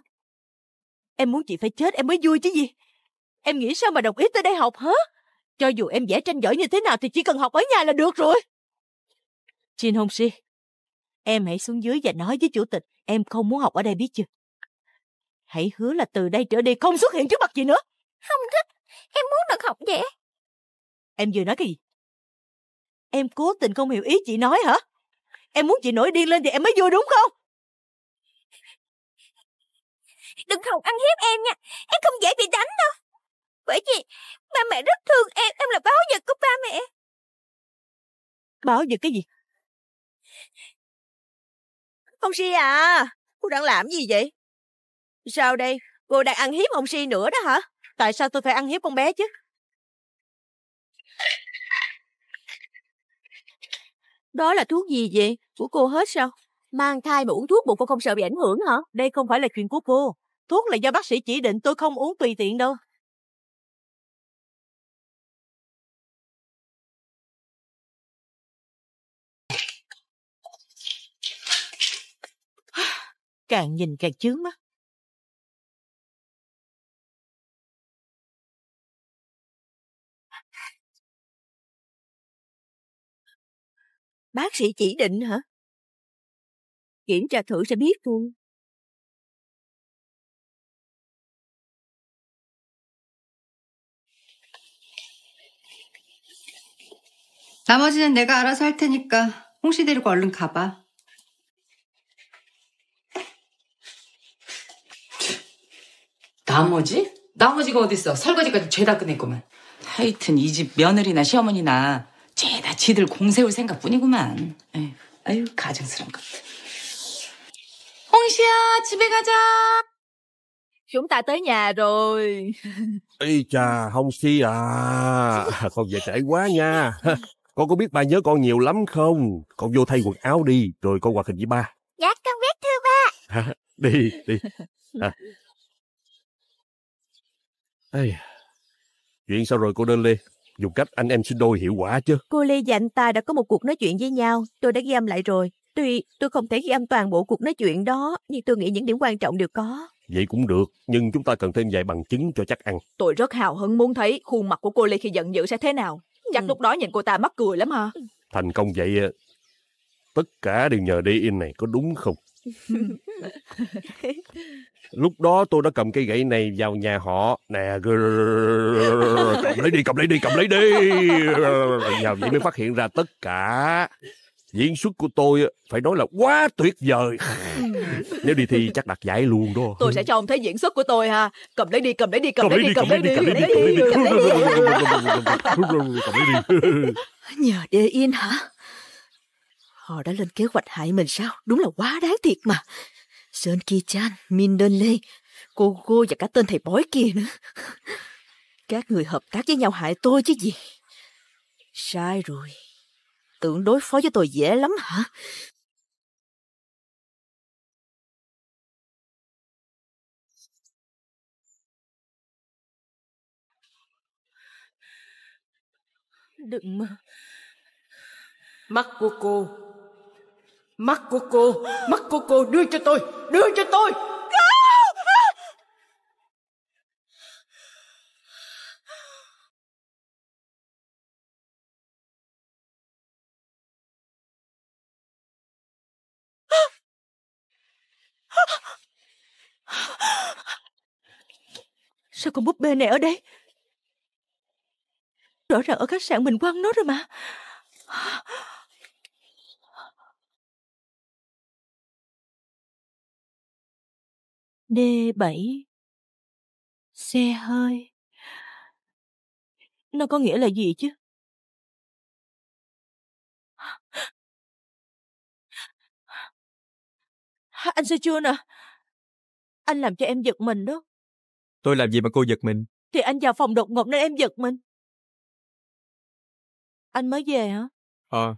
Em muốn chị phải chết em mới vui chứ gì? Em nghĩ sao mà đồng ý tới đây học hả? Cho dù em vẽ tranh giỏi như thế nào thì chỉ cần học ở nhà là được rồi. Chin Hong Si, em hãy xuống dưới và nói với chủ tịch em không muốn học ở đây biết chưa? Hãy hứa là từ đây trở đi không xuất hiện trước mặt chị nữa. Không thích, em muốn được học vẽ. Em vừa nói cái gì? Em cố tình không hiểu ý chị nói hả? Em muốn chị nổi điên lên thì em mới vui đúng không? Đừng hòng ăn hiếp em nha Em không dễ bị đánh đâu Bởi vì ba mẹ rất thương em Em là báo vật của ba mẹ Báo vật cái gì? Ông Si à Cô đang làm gì vậy? Sao đây? Cô đang ăn hiếp ông Si nữa đó hả? Tại sao tôi phải ăn hiếp con bé chứ? Đó là thuốc gì vậy? Của cô hết sao? Mang thai mà uống thuốc bụng cô không sợ bị ảnh hưởng hả? Đây không phải là chuyện của cô. Thuốc là do bác sĩ chỉ định tôi không uống tùy tiện đâu. Càng nhìn càng chướng mắt. Bác sĩ chỉ định hả? Kiểm tra thử sẽ biết thôi. 나머지는 내가 알아서 할 테니까 홍씨 데리고 얼른 가봐. 나머지? 나머지가 어딨어. 설거지까지 죄다 끝냈구만. 하여튼 이 집 며느리나 시어머니나 지들 공세울 생각뿐이구만. 아유 가증스러운 것. 홍시야 집에 가자. Chúng ta tới nhà rồi. Ây chà, Hồng Si à, con về trễ quá nha. Con có biết ba nhớ con nhiều lắm không? Con vô thay quần áo đi, rồi con hoạt hình với ba. Dạ, con biết thưa ba. đi, đi. À. Ây, chuyện sao rồi cô Đơn Lê? Dùng cách anh em sinh đôi hiệu quả chứ. Cô Lê và anh ta đã có một cuộc nói chuyện với nhau. Tôi đã ghi âm lại rồi. Tuy tôi không thể ghi âm toàn bộ cuộc nói chuyện đó, nhưng tôi nghĩ những điểm quan trọng đều có. Vậy cũng được, nhưng chúng ta cần thêm vài bằng chứng cho chắc ăn. Tôi rất hào hứng muốn thấy khuôn mặt của cô Lê khi giận dữ sẽ thế nào. Chắc ừ. lúc đó nhìn cô ta mắc cười lắm hả? Ừ. Thành công vậy, ờ, tất cả đều nhờ đi in này có đúng không? Lúc đó tôi đã cầm cây gậy này vào nhà họ. Nè, cầm lấy đi, cầm lấy đi, cầm lấy đi. Vào vậy mới phát hiện ra tất cả. Diễn xuất của tôi phải nói là quá tuyệt vời. Nếu đi thi chắc đặt giải luôn đó. Tôi sẽ cho ông thấy diễn xuất của tôi ha. Cầm lấy đi, cầm lấy đi, cầm lấy đi, cầm lấy đi, cầm lấy đi, cầm lấy đi. Nhờ đê yên hả? Họ đã lên kế hoạch hại mình sao? Đúng là quá đáng thiệt mà. Sơn Ki Chan, Min Đơn Lê, cô cô và cả tên thầy bói kia nữa. Các người hợp tác với nhau hại tôi chứ gì. Sai rồi. Tưởng đối phó với tôi dễ lắm hả? Đừng mơ Mắt của cô Mắt của cô, mắt của cô đưa cho tôi, đưa cho tôi. Sao con búp bê này ở đây? Rõ ràng ở khách sạn mình quăng nó rồi mà. D7 Xe hơi Nó có nghĩa là gì chứ? Anh Sơ chưa nè, Anh làm cho em giật mình đó Tôi làm gì mà cô giật mình? Thì anh vào phòng đột ngột nên em giật mình Anh mới về hả? Ờ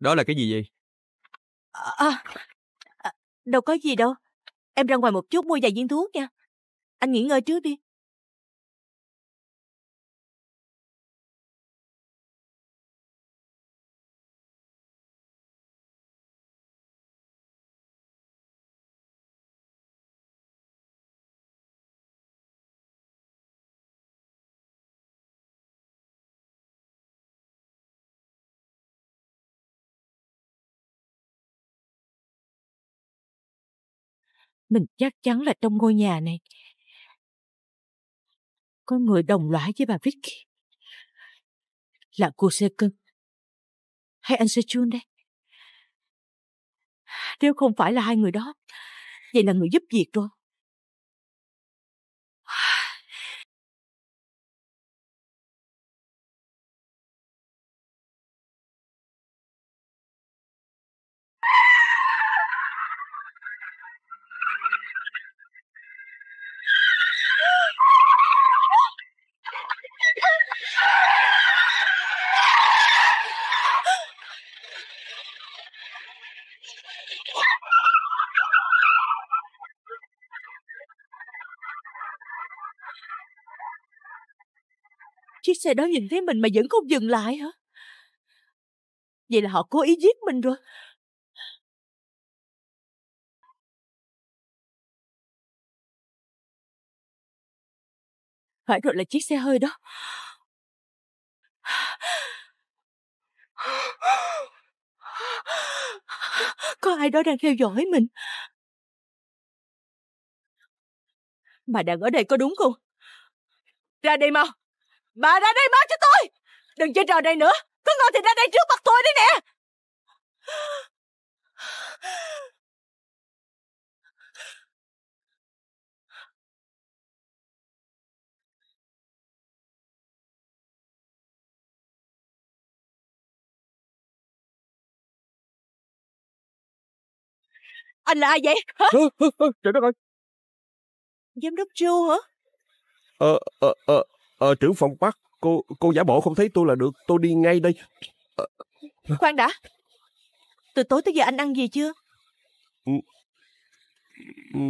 Đó là cái gì vậy? À, à, à đâu có gì đâu Em ra ngoài một chút mua vài viên thuốc nha. Anh nghỉ ngơi trước đi. Mình chắc chắn là trong ngôi nhà này có người đồng loại với bà Vicky. Là cô xe cưng hay anh xe chuông đây? Nếu không phải là hai người đó, vậy là người giúp việc rồi. chiếc xe đó nhìn thấy mình mà vẫn không dừng lại hả? Vậy là họ cố ý giết mình rồi. Phải rồi là chiếc xe hơi đó. Có ai đó đang theo dõi mình. Bà đang ở đây có đúng không? Ra đây mau! Bà ra đây báo cho tôi Đừng chơi trò này nữa Cứ ngon thì ra đây trước mặt tôi đi nè Anh là ai vậy? Hả? Trời đất ơi! Giám đốc Joe hả? Ờ, ờ, ờ, Ờ, trưởng phòng bắt, cô cô giả bộ không thấy tôi là được, tôi đi ngay đây. Ờ... Khoan đã, từ tối tới giờ anh ăn gì chưa? Ừ. Ừ.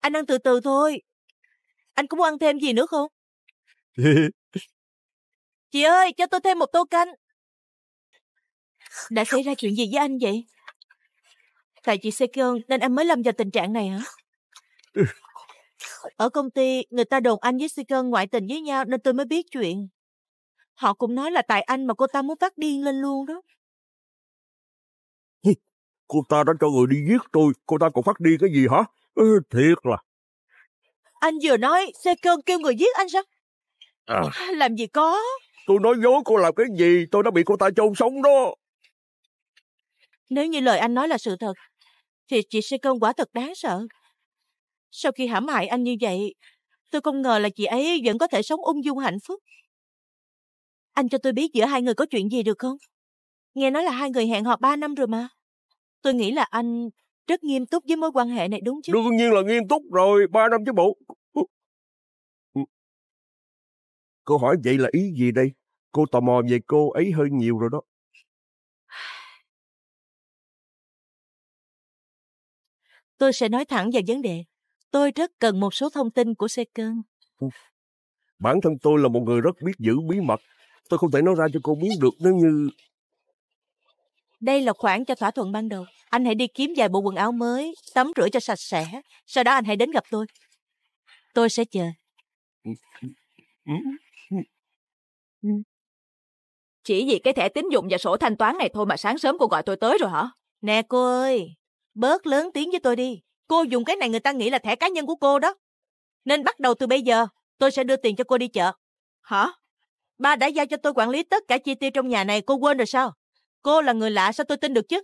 Anh ăn từ từ thôi. Anh có muốn ăn thêm gì nữa không? Chị ơi, cho tôi thêm một tô canh. Đã xảy ra chuyện gì với anh vậy? Tại chị Sekyung nên em mới lâm vào tình trạng này hả? Ừ. Ở công ty, người ta đồn anh với Sekyung ngoại tình với nhau nên tôi mới biết chuyện. Họ cũng nói là tại anh mà cô ta muốn phát điên lên luôn đó. Cô ta đã cho người đi giết tôi, cô ta còn phát điên cái gì hả? Ừ, thiệt là. Anh vừa nói Sekyung kêu người giết anh sao? À. Làm gì có. Tôi nói dối cô làm cái gì, tôi đã bị cô ta chôn sống đó. Nếu như lời anh nói là sự thật, thì chị sẽ Cân quả thật đáng sợ. Sau khi hãm hại anh như vậy, tôi không ngờ là chị ấy vẫn có thể sống ung dung hạnh phúc. Anh cho tôi biết giữa hai người có chuyện gì được không? Nghe nói là hai người hẹn hò ba năm rồi mà. Tôi nghĩ là anh rất nghiêm túc với mối quan hệ này đúng chứ? Đương nhiên là nghiêm túc rồi, ba năm chứ bộ. Cô hỏi vậy là ý gì đây? Cô tò mò về cô ấy hơi nhiều rồi đó. Tôi sẽ nói thẳng vào vấn đề. Tôi rất cần một số thông tin của xe cơn. Bản thân tôi là một người rất biết giữ bí mật. Tôi không thể nói ra cho cô biết được nếu như... Đây là khoản cho thỏa thuận ban đầu. Anh hãy đi kiếm vài bộ quần áo mới, tắm rửa cho sạch sẽ. Sau đó anh hãy đến gặp tôi. Tôi sẽ chờ. Chỉ vì cái thẻ tín dụng và sổ thanh toán này thôi mà sáng sớm cô gọi tôi tới rồi hả? Nè cô ơi, Bớt lớn tiếng với tôi đi. Cô dùng cái này người ta nghĩ là thẻ cá nhân của cô đó. Nên bắt đầu từ bây giờ, tôi sẽ đưa tiền cho cô đi chợ. Hả? Ba đã giao cho tôi quản lý tất cả chi tiêu trong nhà này, cô quên rồi sao? Cô là người lạ sao tôi tin được chứ?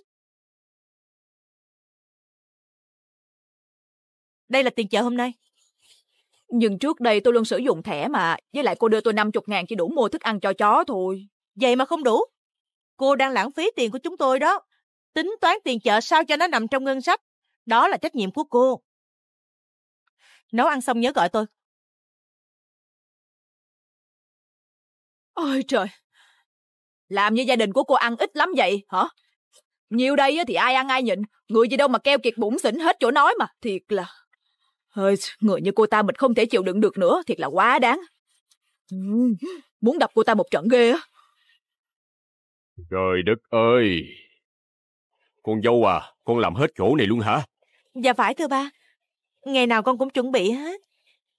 Đây là tiền chợ hôm nay. Nhưng trước đây tôi luôn sử dụng thẻ mà, với lại cô đưa tôi 50 ngàn chỉ đủ mua thức ăn cho chó thôi. Vậy mà không đủ. Cô đang lãng phí tiền của chúng tôi đó. Tính toán tiền chợ sao cho nó nằm trong ngân sách. Đó là trách nhiệm của cô. Nấu ăn xong nhớ gọi tôi. Ôi trời! Làm như gia đình của cô ăn ít lắm vậy, hả? Nhiều đây thì ai ăn ai nhịn, người gì đâu mà keo kiệt bụng xỉn hết chỗ nói mà, thiệt là... Hơi, người như cô ta mình không thể chịu đựng được nữa, thiệt là quá đáng. Ừ, muốn đập cô ta một trận ghê á. Trời đất ơi, con dâu à, con làm hết chỗ này luôn hả? Dạ phải thưa ba. Ngày nào con cũng chuẩn bị hết.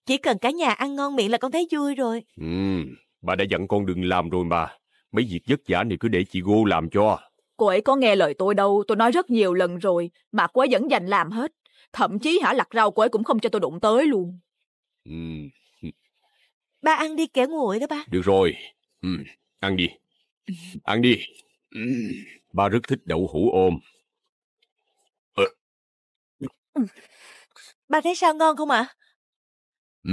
Chỉ cần cả nhà ăn ngon miệng là con thấy vui rồi. Ừ, bà đã dặn con đừng làm rồi mà. Mấy việc vất vả này cứ để chị Gô làm cho. Cô ấy có nghe lời tôi đâu, tôi nói rất nhiều lần rồi, mà cô ấy vẫn dành làm hết. Thậm chí hả lặt rau cô ấy cũng không cho tôi đụng tới luôn. Ừ. Ba ăn đi kẻ nguội đó ba. Được rồi, ừ, ăn đi. Ăn đi. Ba rất thích đậu hũ ôm. Ờ. Ừ. Ba thấy sao ngon không ạ? À?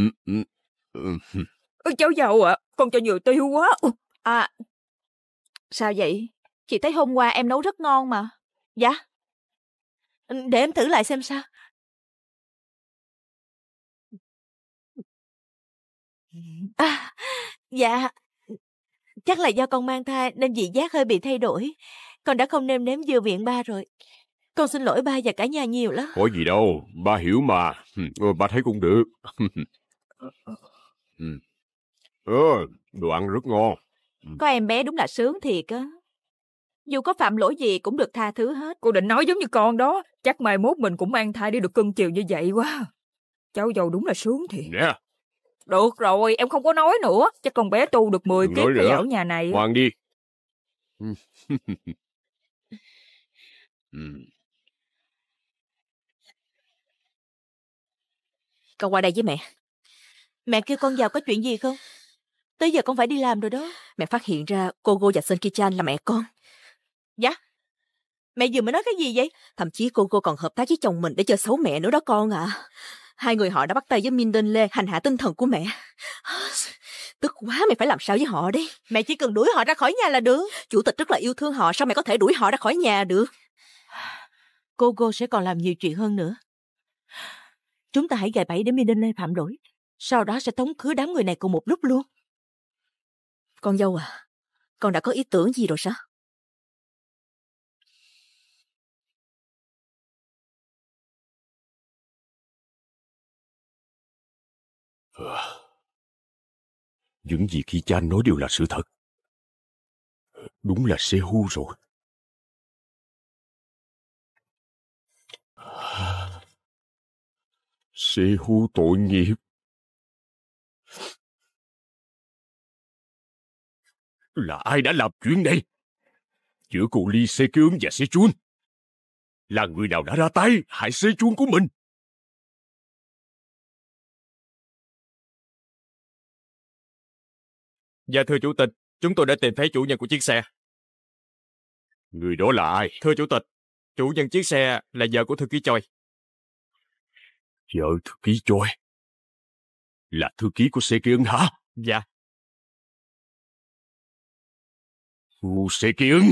Cháu giàu ạ, à, con cho nhiều tiêu quá. À, sao vậy? Chị thấy hôm qua em nấu rất ngon mà. Dạ. Để em thử lại xem sao. À, dạ, chắc là do con mang thai nên vị giác hơi bị thay đổi. Con đã không nêm nếm dưa viện ba rồi. Con xin lỗi ba và cả nhà nhiều lắm. Có gì đâu, ba hiểu mà. Ừ, ba thấy cũng được. ừ. ừ, đồ ăn rất ngon. Có em bé đúng là sướng thiệt á. Dù có phạm lỗi gì cũng được tha thứ hết. Cô định nói giống như con đó. Chắc mai mốt mình cũng mang thai đi được cưng chiều như vậy quá. Cháu giàu đúng là sướng thiệt. Nè, được rồi, em không có nói nữa. Chắc con bé tu được 10 Đừng kiếp ở nhà này. Ngoan đi. Ừ. con qua đây với mẹ. Mẹ kêu con vào có chuyện gì không? Tới giờ con phải đi làm rồi đó. Mẹ phát hiện ra cô Go và Sơn Kichan là mẹ con. Dạ? Mẹ vừa mới nói cái gì vậy? Thậm chí cô Go còn hợp tác với chồng mình để chơi xấu mẹ nữa đó con à hai người họ đã bắt tay với Minden Lê hành hạ tinh thần của mẹ. À, tức quá mày phải làm sao với họ đi. Mẹ chỉ cần đuổi họ ra khỏi nhà là được. Chủ tịch rất là yêu thương họ, sao mày có thể đuổi họ ra khỏi nhà được? Cô cô sẽ còn làm nhiều chuyện hơn nữa. Chúng ta hãy gài bẫy để Minden Lê phạm lỗi. Sau đó sẽ tống khứ đám người này cùng một lúc luôn. Con dâu à, con đã có ý tưởng gì rồi sao? Những gì khi cha nói đều là sự thật. Đúng là xe Sehu rồi. xe Sehu tội nghiệp. Là ai đã làm chuyện này? Giữa cô Ly xe Cương và xe Chun? Là người nào đã ra tay hại xe Chun của mình? Dạ thưa chủ tịch, chúng tôi đã tìm thấy chủ nhân của chiếc xe. Người đó là ai? Thưa chủ tịch, chủ nhân chiếc xe là vợ của thư ký Choi. Vợ thư ký Choi? Là thư ký của Sekiun hả? Dạ. Thu Sekiun?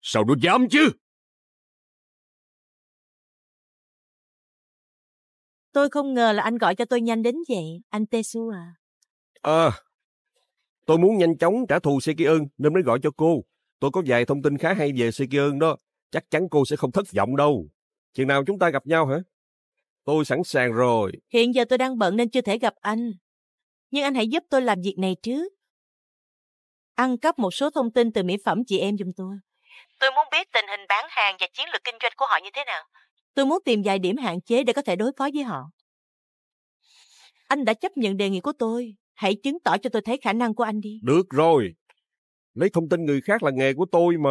Sao nó dám chứ? Tôi không ngờ là anh gọi cho tôi nhanh đến vậy, anh Tetsu à. Ờ, à, Tôi muốn nhanh chóng trả thù Sekiun nên mới gọi cho cô. Tôi có vài thông tin khá hay về Sekiun đó. Chắc chắn cô sẽ không thất vọng đâu. Chừng nào chúng ta gặp nhau hả? Tôi sẵn sàng rồi. Hiện giờ tôi đang bận nên chưa thể gặp anh. Nhưng anh hãy giúp tôi làm việc này trước. Ăn cắp một số thông tin từ mỹ phẩm chị em giùm tôi. Tôi muốn biết tình hình bán hàng và chiến lược kinh doanh của họ như thế nào. Tôi muốn tìm vài điểm hạn chế để có thể đối phó với họ. Anh đã chấp nhận đề nghị của tôi Hãy chứng tỏ cho tôi thấy khả năng của anh đi. Được rồi. Lấy thông tin người khác là nghề của tôi mà.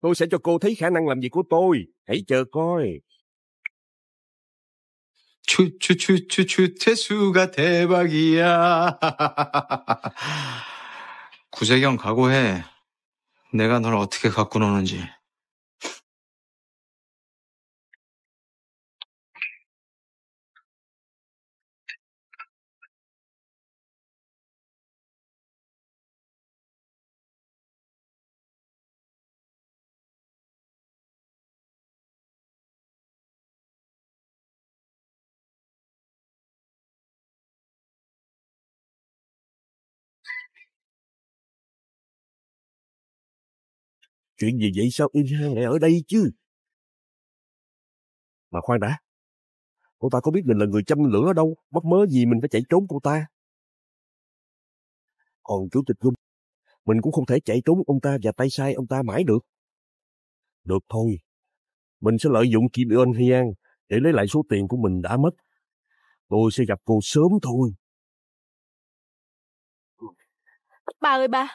Tôi sẽ cho cô thấy khả năng làm việc của tôi. Hãy chờ coi. 추추추추 추태수가 대박이야. 구세경 각오해. 내가 널 어떻게 갖고 노는지. Chuyện gì vậy sao Yên Hang lại ở đây chứ? Mà khoan đã, cô ta có biết mình là người châm lửa đâu, mắc mớ gì mình phải chạy trốn cô ta? Còn chủ tịch Gung, mình cũng không thể chạy trốn ông ta và tay sai ông ta mãi được. Được thôi, mình sẽ lợi dụng Kim Eun Hyang để lấy lại số tiền của mình đã mất. Tôi sẽ gặp cô sớm thôi. Ba ơi ba,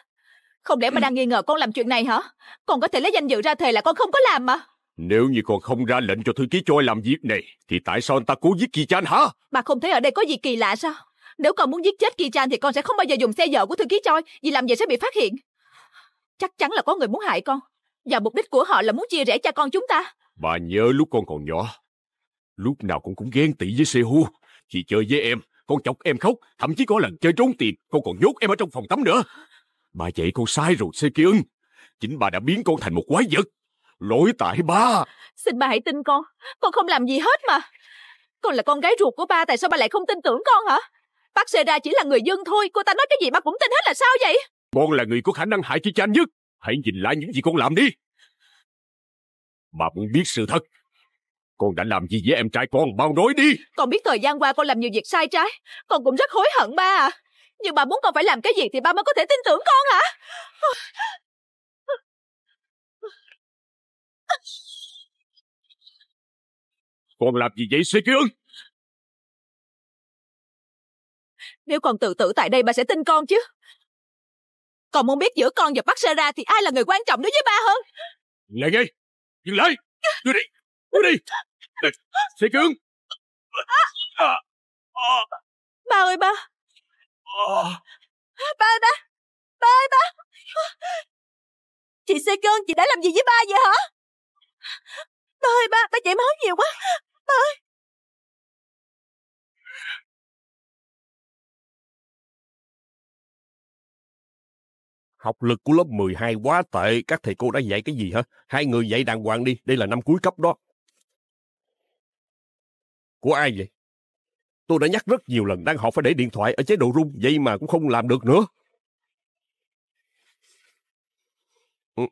không lẽ mà đang nghi ngờ con làm chuyện này hả? Con có thể lấy danh dự ra thề là con không có làm mà. Nếu như con không ra lệnh cho thư ký Choi làm việc này, thì tại sao anh ta cố giết Kỳ Chan hả? Bà không thấy ở đây có gì kỳ lạ sao? Nếu con muốn giết chết Kỳ Chan thì con sẽ không bao giờ dùng xe vợ của thư ký Choi vì làm vậy sẽ bị phát hiện. Chắc chắn là có người muốn hại con. Và mục đích của họ là muốn chia rẽ cha con chúng ta. Bà nhớ lúc con còn nhỏ, lúc nào cũng cũng ghen tị với Sehu. Khi chơi với em, con chọc em khóc, thậm chí có lần chơi trốn tiền, con còn nhốt em ở trong phòng tắm nữa. Bà dạy con sai rồi Sekiun. Chính bà đã biến con thành một quái vật. Lỗi tại ba. Xin bà hãy tin con. Con không làm gì hết mà. Con là con gái ruột của ba, tại sao ba lại không tin tưởng con hả? Bác ra chỉ là người dân thôi, cô ta nói cái gì ba cũng tin hết là sao vậy? Con là người có khả năng hại chị Chan nhất. Hãy nhìn lại những gì con làm đi. Bà muốn biết sự thật. Con đã làm gì với em trai con, bao nói đi. Con biết thời gian qua con làm nhiều việc sai trái. Con cũng rất hối hận ba à. Nhưng bà muốn con phải làm cái gì thì ba mới có thể tin tưởng con hả? Con làm gì vậy sư Kiên? Nếu con tự tử tại đây bà sẽ tin con chứ. Còn muốn biết giữa con và bác sơ thì ai là người quan trọng đối với ba hơn? Lại ngay! Dừng lại! Đưa đi! Đưa đi! sư Cương! Ba ơi ba! Ba ba Ba ba Chị xe cơn chị đã làm gì với ba vậy hả Ba ơi ba Ba chảy máu nhiều quá Ba ơi Học lực của lớp 12 quá tệ, các thầy cô đã dạy cái gì hả? Hai người dạy đàng hoàng đi, đây là năm cuối cấp đó. Của ai vậy? Tôi đã nhắc rất nhiều lần đang họ phải để điện thoại ở chế độ rung, vậy mà cũng không làm được nữa. Ừ.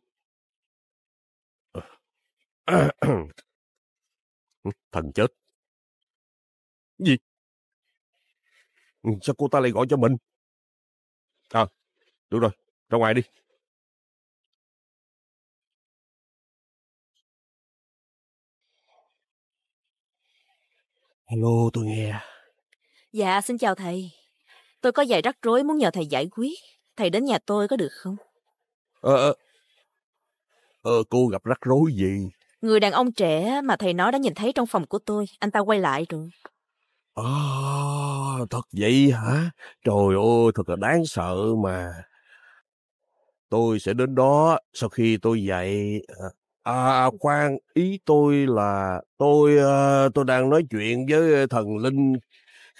Thần chết. Gì? Sao cô ta lại gọi cho mình? À, được rồi, ra ngoài đi. Alo, tôi nghe. Dạ, xin chào thầy. Tôi có vài rắc rối muốn nhờ thầy giải quyết. Thầy đến nhà tôi có được không? Ờ, ờ, ờ cô gặp rắc rối gì? Người đàn ông trẻ mà thầy nói đã nhìn thấy trong phòng của tôi, anh ta quay lại rồi. À, thật vậy hả? Trời ơi, thật là đáng sợ mà. Tôi sẽ đến đó sau khi tôi dạy. À, à, à khoan, ý tôi là tôi ờ, tôi đang nói chuyện với thần linh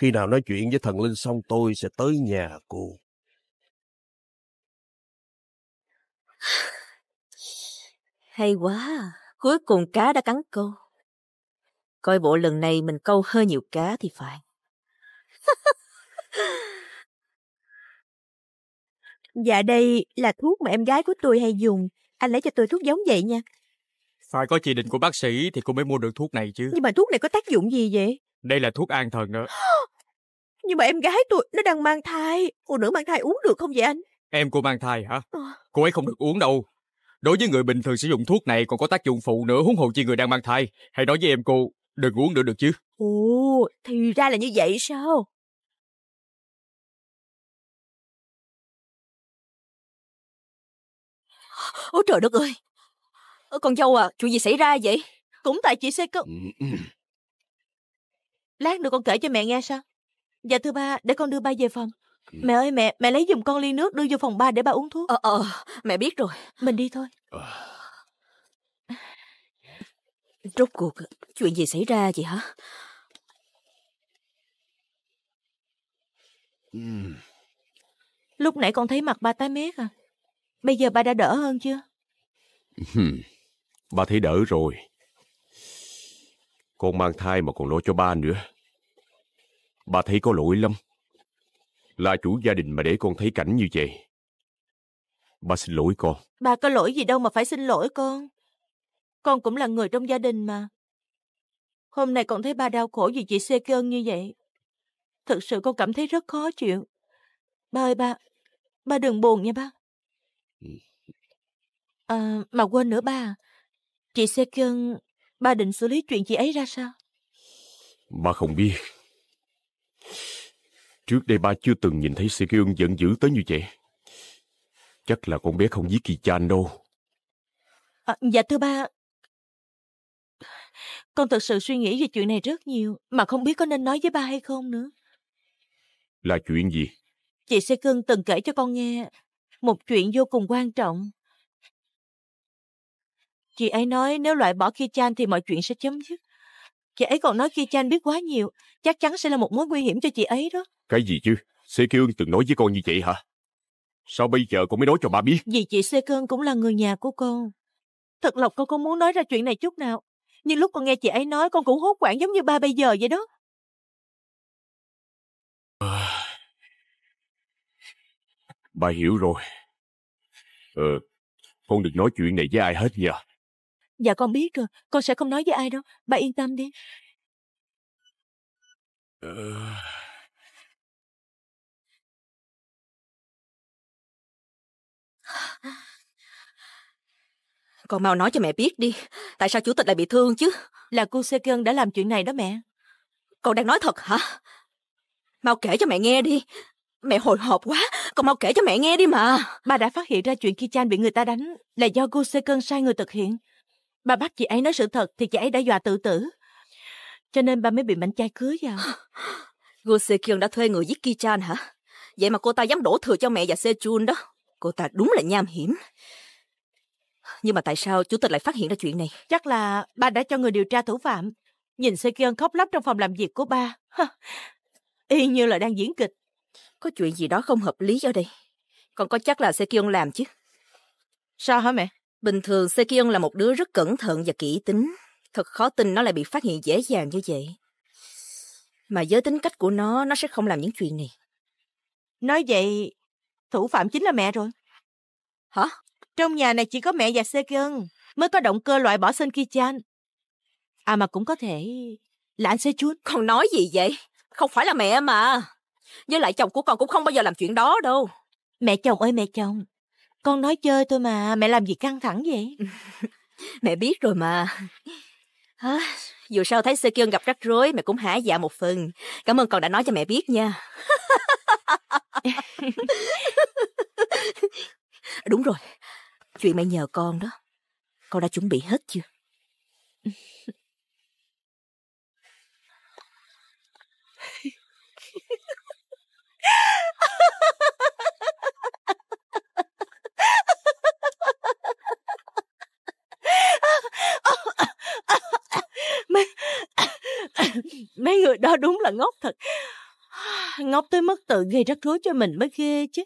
khi nào nói chuyện với thần linh xong tôi sẽ tới nhà cô. Hay quá, cuối cùng cá đã cắn cô. Coi bộ lần này mình câu hơi nhiều cá thì phải. dạ đây là thuốc mà em gái của tôi hay dùng. Anh lấy cho tôi thuốc giống vậy nha. Phải có chỉ định của bác sĩ thì cô mới mua được thuốc này chứ. Nhưng mà thuốc này có tác dụng gì vậy? Đây là thuốc an thần đó. Nhưng mà em gái tôi nó đang mang thai. Phụ nữ mang thai uống được không vậy anh? Em cô mang thai hả? Ờ. Cô ấy không được uống đâu. Đối với người bình thường sử dụng thuốc này còn có tác dụng phụ nữa huống hồ chi người đang mang thai. Hãy nói với em cô, đừng uống nữa được chứ. Ồ, thì ra là như vậy sao? Ôi trời đất ơi! Ờ, con dâu à, chuyện gì xảy ra vậy? Cũng tại chị xe cơ... Lát nữa con kể cho mẹ nghe sao? Dạ thưa ba, để con đưa ba về phòng. Ừ. Mẹ ơi mẹ, mẹ lấy giùm con ly nước đưa vô phòng ba để ba uống thuốc. Ờ, ờ, mẹ biết rồi. Mình đi thôi. Ờ. Rốt cuộc, chuyện gì xảy ra vậy hả? Ừ. Lúc nãy con thấy mặt ba tái mét à. Bây giờ ba đã đỡ hơn chưa? Ừ. ba thấy đỡ rồi. Con mang thai mà còn lỗi cho ba nữa. Ba thấy có lỗi lắm. Là chủ gia đình mà để con thấy cảnh như vậy. Ba xin lỗi con. Ba có lỗi gì đâu mà phải xin lỗi con. Con cũng là người trong gia đình mà. Hôm nay con thấy ba đau khổ vì chị xê cơn như vậy. thật sự con cảm thấy rất khó chịu. Ba ơi ba, ba đừng buồn nha ba. Ừ. À, mà quên nữa ba, chị Xê Cơn. Ba định xử lý chuyện chị ấy ra sao? Ba không biết. Trước đây ba chưa từng nhìn thấy Sekyun giận dữ tới như vậy. Chắc là con bé không giết kỳ chan đâu. À, dạ thưa ba, con thật sự suy nghĩ về chuyện này rất nhiều, mà không biết có nên nói với ba hay không nữa. Là chuyện gì? Chị Sê Cưng từng kể cho con nghe một chuyện vô cùng quan trọng. Chị ấy nói nếu loại bỏ Khi Chan thì mọi chuyện sẽ chấm dứt. Chị ấy còn nói Khi Chan biết quá nhiều, chắc chắn sẽ là một mối nguy hiểm cho chị ấy đó. Cái gì chứ? Sê Kyung từng nói với con như vậy hả? Sao bây giờ con mới nói cho ba biết? Vì chị Sê Cương cũng là người nhà của con. Thật lòng con không muốn nói ra chuyện này chút nào. Nhưng lúc con nghe chị ấy nói, con cũng hốt hoảng giống như ba bây giờ vậy đó. À... Bà hiểu rồi. Ờ, con đừng nói chuyện này với ai hết nha. Dạ con biết rồi, con sẽ không nói với ai đâu, bà yên tâm đi. Ờ. Con mau nói cho mẹ biết đi, tại sao chủ tịch lại bị thương chứ? Là cô Sê Cơn đã làm chuyện này đó mẹ. Con đang nói thật hả? Mau kể cho mẹ nghe đi. Mẹ hồi hộp quá, con mau kể cho mẹ nghe đi mà. Bà đã phát hiện ra chuyện Ki Chan bị người ta đánh là do cô Sê Cơn sai người thực hiện. Bà bắt chị ấy nói sự thật thì chị ấy đã dọa tự tử. Cho nên ba mới bị mảnh chai cưới vào. Go Se Kyung đã thuê người giết Ki Chan hả? Vậy mà cô ta dám đổ thừa cho mẹ và Se Chun đó. Cô ta đúng là nham hiểm. Nhưng mà tại sao chủ tịch lại phát hiện ra chuyện này? Chắc là ba đã cho người điều tra thủ phạm. Nhìn Se Kyung khóc lóc trong phòng làm việc của ba. Y như là đang diễn kịch. Có chuyện gì đó không hợp lý ở đây. Còn có chắc là Se Kyung làm chứ. Sao hả mẹ? Bình thường Sekion là một đứa rất cẩn thận và kỹ tính. Thật khó tin nó lại bị phát hiện dễ dàng như vậy. Mà với tính cách của nó, nó sẽ không làm những chuyện này. Nói vậy, thủ phạm chính là mẹ rồi. Hả? Trong nhà này chỉ có mẹ và Sekion mới có động cơ loại bỏ Sơn Ki-chan. À mà cũng có thể là anh Se-chun. Con nói gì vậy? Không phải là mẹ mà. Với lại chồng của con cũng không bao giờ làm chuyện đó đâu. Mẹ chồng ơi mẹ chồng, con nói chơi thôi mà, mẹ làm gì căng thẳng vậy? mẹ biết rồi mà. À, dù sao thấy Sơ Kiên gặp rắc rối, mẹ cũng hả dạ một phần. Cảm ơn con đã nói cho mẹ biết nha. Đúng rồi, chuyện mẹ nhờ con đó. Con đã chuẩn bị hết chưa? mấy người đó đúng là ngốc thật ngốc tới mức tự gây rắc rối cho mình mới ghê chứ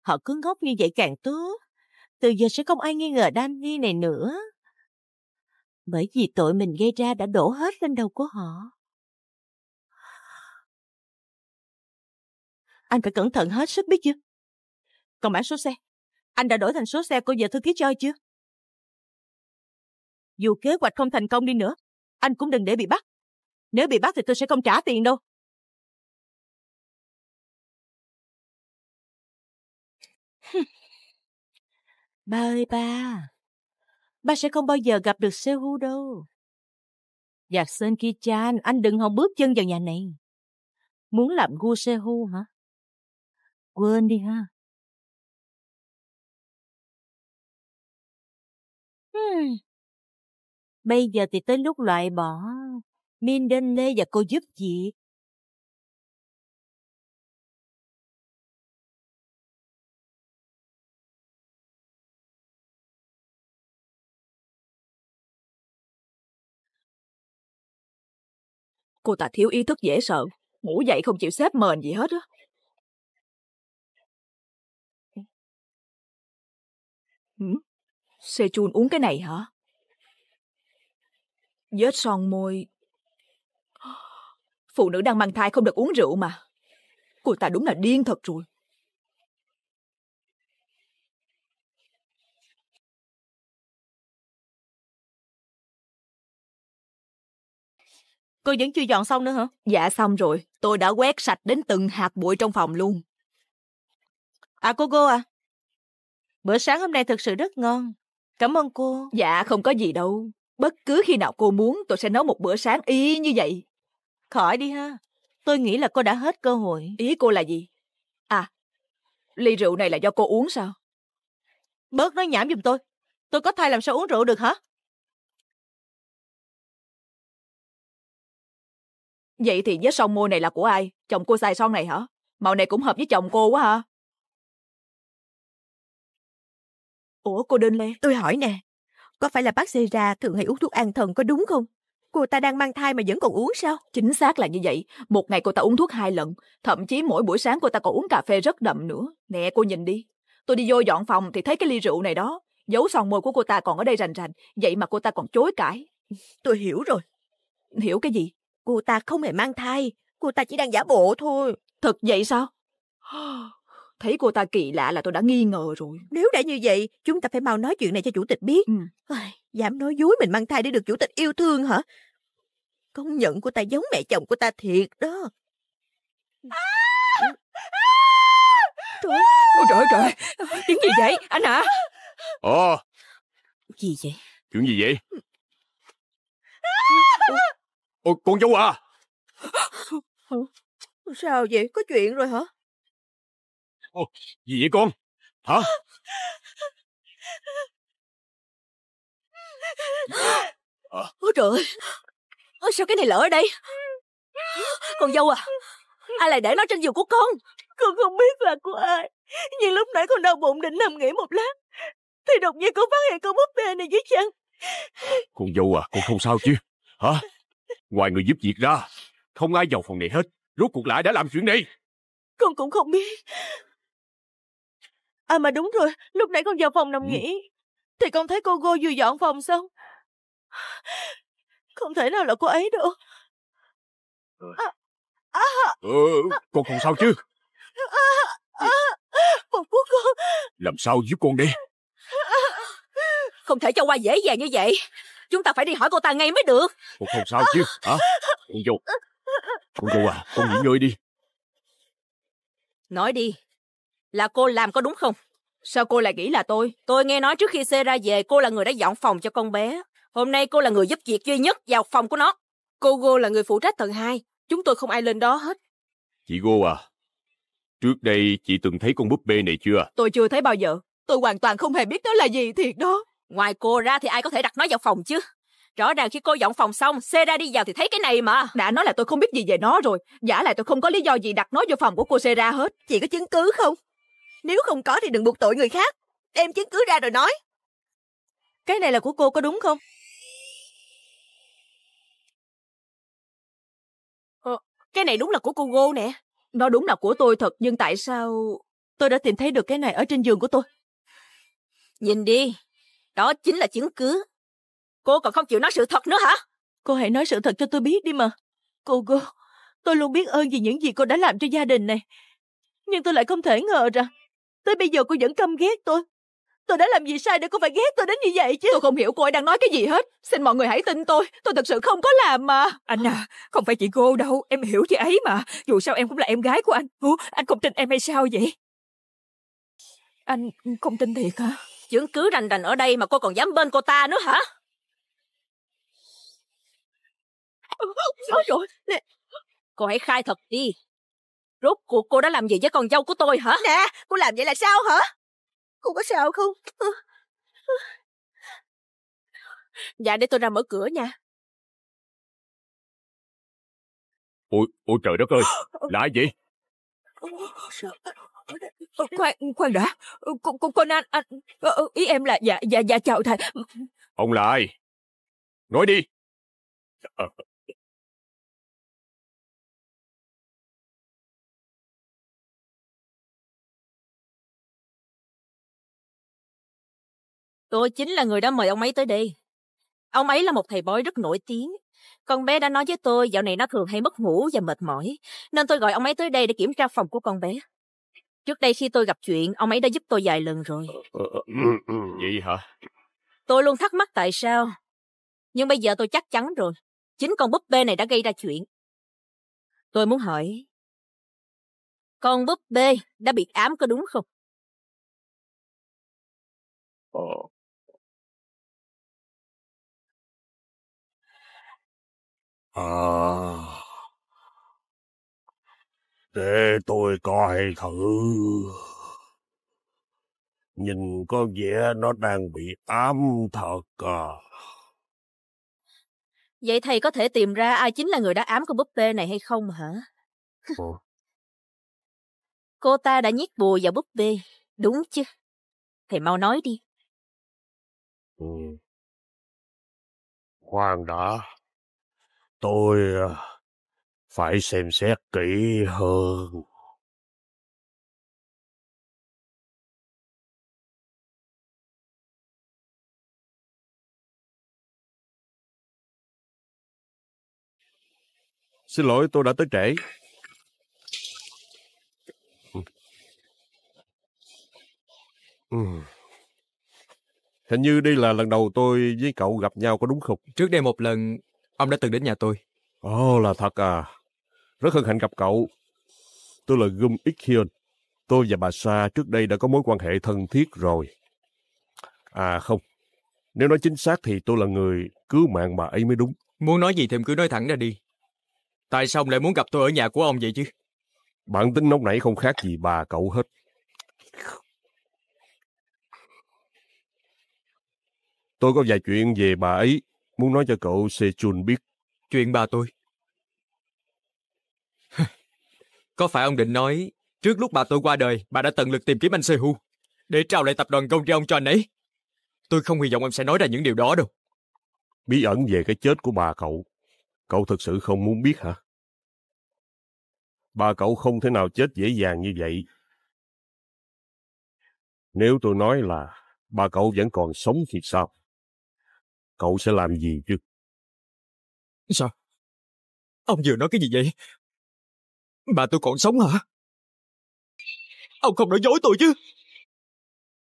họ cứ ngốc như vậy càng tốt từ giờ sẽ không ai nghi ngờ Danny này nữa bởi vì tội mình gây ra đã đổ hết lên đầu của họ anh phải cẩn thận hết sức biết chưa còn bản số xe anh đã đổi thành số xe của giờ thư ký chơi chưa dù kế hoạch không thành công đi nữa anh cũng đừng để bị bắt nếu bị bắt thì tôi sẽ không trả tiền đâu. ba ơi ba, ba sẽ không bao giờ gặp được Sehu đâu. Giạc Sơn Ki-chan, anh đừng hòng bước chân vào nhà này. Muốn làm gu Sehu hả? Quên đi ha. Hmm. Bây giờ thì tới lúc loại bỏ. Min đến Lê và cô giúp việc. Cô ta thiếu ý thức dễ sợ, ngủ dậy không chịu xếp mền gì hết á. sê Sechun uống cái này hả? Vết son môi phụ nữ đang mang thai không được uống rượu mà cô ta đúng là điên thật rồi Cô vẫn chưa dọn xong nữa hả? Dạ xong rồi, tôi đã quét sạch đến từng hạt bụi trong phòng luôn. À cô cô à, bữa sáng hôm nay thực sự rất ngon. Cảm ơn cô. Dạ không có gì đâu. Bất cứ khi nào cô muốn tôi sẽ nấu một bữa sáng y như vậy. Khỏi đi ha. Tôi nghĩ là cô đã hết cơ hội. Ý cô là gì? À, ly rượu này là do cô uống sao? Bớt nói nhảm giùm tôi. Tôi có thai làm sao uống rượu được hả? Vậy thì vết son môi này là của ai? Chồng cô xài son này hả? Màu này cũng hợp với chồng cô quá hả? Ủa cô Đinh Lê? Tôi hỏi nè, có phải là bác Sê Ra thường hay uống thuốc an thần có đúng không? cô ta đang mang thai mà vẫn còn uống sao? Chính xác là như vậy. Một ngày cô ta uống thuốc hai lần. Thậm chí mỗi buổi sáng cô ta còn uống cà phê rất đậm nữa. Nè, cô nhìn đi. Tôi đi vô dọn phòng thì thấy cái ly rượu này đó. Dấu son môi của cô ta còn ở đây rành rành. Vậy mà cô ta còn chối cãi. Tôi hiểu rồi. Hiểu cái gì? Cô ta không hề mang thai. Cô ta chỉ đang giả bộ thôi. Thật vậy sao? Thấy cô ta kỳ lạ là tôi đã nghi ngờ rồi. Nếu đã như vậy, chúng ta phải mau nói chuyện này cho chủ tịch biết. Ừ. dám nói dối mình mang thai để được chủ tịch yêu thương hả? Công nhận của ta giống mẹ chồng của ta thiệt đó. Trời ơi, trời trời, tiếng gì vậy anh hả? À? Ồ. Gì vậy? Chuyện gì vậy? Ôi, con cháu à. Sao vậy? Có chuyện rồi hả? Ồ, gì vậy con? Hả? Ôi trời Ôi, sao cái này lỡ ở đây Con dâu à Ai lại để nó trên giường của con Con không biết là của ai Nhưng lúc nãy con đau bụng định nằm nghỉ một lát Thì đột nhiên con phát hiện con búp bê này dưới chân Con dâu à Con không sao chứ Hả Ngoài người giúp việc ra Không ai vào phòng này hết Rốt cuộc lại đã làm chuyện này Con cũng không biết À mà đúng rồi Lúc nãy con vào phòng nằm ừ. nghỉ Thì con thấy cô Go vừa dọn phòng xong không thể nào là cô ấy được à, à, ừ, ờ, à. Con còn sao chứ à, Một của con Làm sao giúp con đi Không thể cho qua dễ dàng như vậy Chúng ta phải đi hỏi cô ta ngay mới được Con không sao chứ hả Con vô Con vô à Con nghỉ ngơi đi Nói đi Là cô làm có đúng không Sao cô lại nghĩ là tôi? Tôi nghe nói trước khi xe ra về, cô là người đã dọn phòng cho con bé. Hôm nay cô là người giúp việc duy nhất vào phòng của nó. Cô Gô là người phụ trách tầng 2. Chúng tôi không ai lên đó hết. Chị Gô à, trước đây chị từng thấy con búp bê này chưa? Tôi chưa thấy bao giờ. Tôi hoàn toàn không hề biết nó là gì thiệt đó. Ngoài cô ra thì ai có thể đặt nó vào phòng chứ? Rõ ràng khi cô dọn phòng xong, xe ra đi vào thì thấy cái này mà. Đã nói là tôi không biết gì về nó rồi. Giả lại tôi không có lý do gì đặt nó vô phòng của cô xe ra hết. Chị có chứng cứ không? Nếu không có thì đừng buộc tội người khác. Đem chứng cứ ra rồi nói. Cái này là của cô có đúng không? Cái này đúng là của cô Gô nè. Nó đúng là của tôi thật, nhưng tại sao tôi đã tìm thấy được cái này ở trên giường của tôi? Nhìn đi, đó chính là chứng cứ. Cô còn không chịu nói sự thật nữa hả? Cô hãy nói sự thật cho tôi biết đi mà. Cô Gô, tôi luôn biết ơn vì những gì cô đã làm cho gia đình này. Nhưng tôi lại không thể ngờ rằng tới bây giờ cô vẫn căm ghét tôi, Tôi đã làm gì sai để cô phải ghét tôi đến như vậy chứ? Tôi không hiểu cô ấy đang nói cái gì hết. Xin mọi người hãy tin tôi. Tôi thật sự không có làm mà. Anh à, không phải chị cô đâu. Em hiểu chị ấy mà. Dù sao em cũng là em gái của anh. Ủa, anh không tin em hay sao vậy? Anh không tin thiệt hả? Chứng cứ rành rành ở đây mà cô còn dám bên cô ta nữa hả? Ôi trời, nè. Cô hãy khai thật đi. Rốt cuộc cô đã làm gì với con dâu của tôi hả? Nè, cô làm vậy là sao hả? Cô có sao không? Dạ để tôi ra mở cửa nha. Ôi, ôi trời đất ơi, là gì? Khoan, khoan đã. Con, con, con anh, anh, ý em là dạ, dạ, dạ chào thầy. Ông là ai? Nói đi. Ờ, Tôi chính là người đã mời ông ấy tới đây. Ông ấy là một thầy bói rất nổi tiếng. Con bé đã nói với tôi dạo này nó thường hay mất ngủ và mệt mỏi, nên tôi gọi ông ấy tới đây để kiểm tra phòng của con bé. Trước đây khi tôi gặp chuyện, ông ấy đã giúp tôi vài lần rồi. Ờ, ờ, ờ, ừ, ừ. Vậy hả? Tôi luôn thắc mắc tại sao. Nhưng bây giờ tôi chắc chắn rồi. Chính con búp bê này đã gây ra chuyện. Tôi muốn hỏi, con búp bê đã bị ám có đúng không? À, để tôi coi thử. Nhìn có vẻ nó đang bị ám thật à. Vậy thầy có thể tìm ra ai chính là người đã ám con búp bê này hay không hả? Cô ta đã nhét bùa vào búp bê, đúng chứ? Thầy mau nói đi. Ừ. Khoan đã. Tôi à, phải xem xét kỹ hơn. Xin lỗi, tôi đã tới trễ. Ừ. Hình như đây là lần đầu tôi với cậu gặp nhau có đúng không? Trước đây một lần Ông đã từng đến nhà tôi. Ồ, oh, là thật à. Rất hân hạnh gặp cậu. Tôi là Gum Ik Tôi và bà Sa trước đây đã có mối quan hệ thân thiết rồi. À không, nếu nói chính xác thì tôi là người cứu mạng bà ấy mới đúng. Muốn nói gì thì cứ nói thẳng ra đi. Tại sao ông lại muốn gặp tôi ở nhà của ông vậy chứ? Bản tính nóng nảy không khác gì bà cậu hết. Tôi có vài chuyện về bà ấy Muốn nói cho cậu Se Chun biết. Chuyện bà tôi. Có phải ông định nói, trước lúc bà tôi qua đời, bà đã tận lực tìm kiếm anh Se Hu để trao lại tập đoàn công cho ông cho anh ấy? Tôi không hy vọng em sẽ nói ra những điều đó đâu. Bí ẩn về cái chết của bà cậu. Cậu thực sự không muốn biết hả? Bà cậu không thể nào chết dễ dàng như vậy. Nếu tôi nói là bà cậu vẫn còn sống thì sao? cậu sẽ làm gì chứ? Sao? Ông vừa nói cái gì vậy? Bà tôi còn sống hả? Ông không nói dối tôi chứ?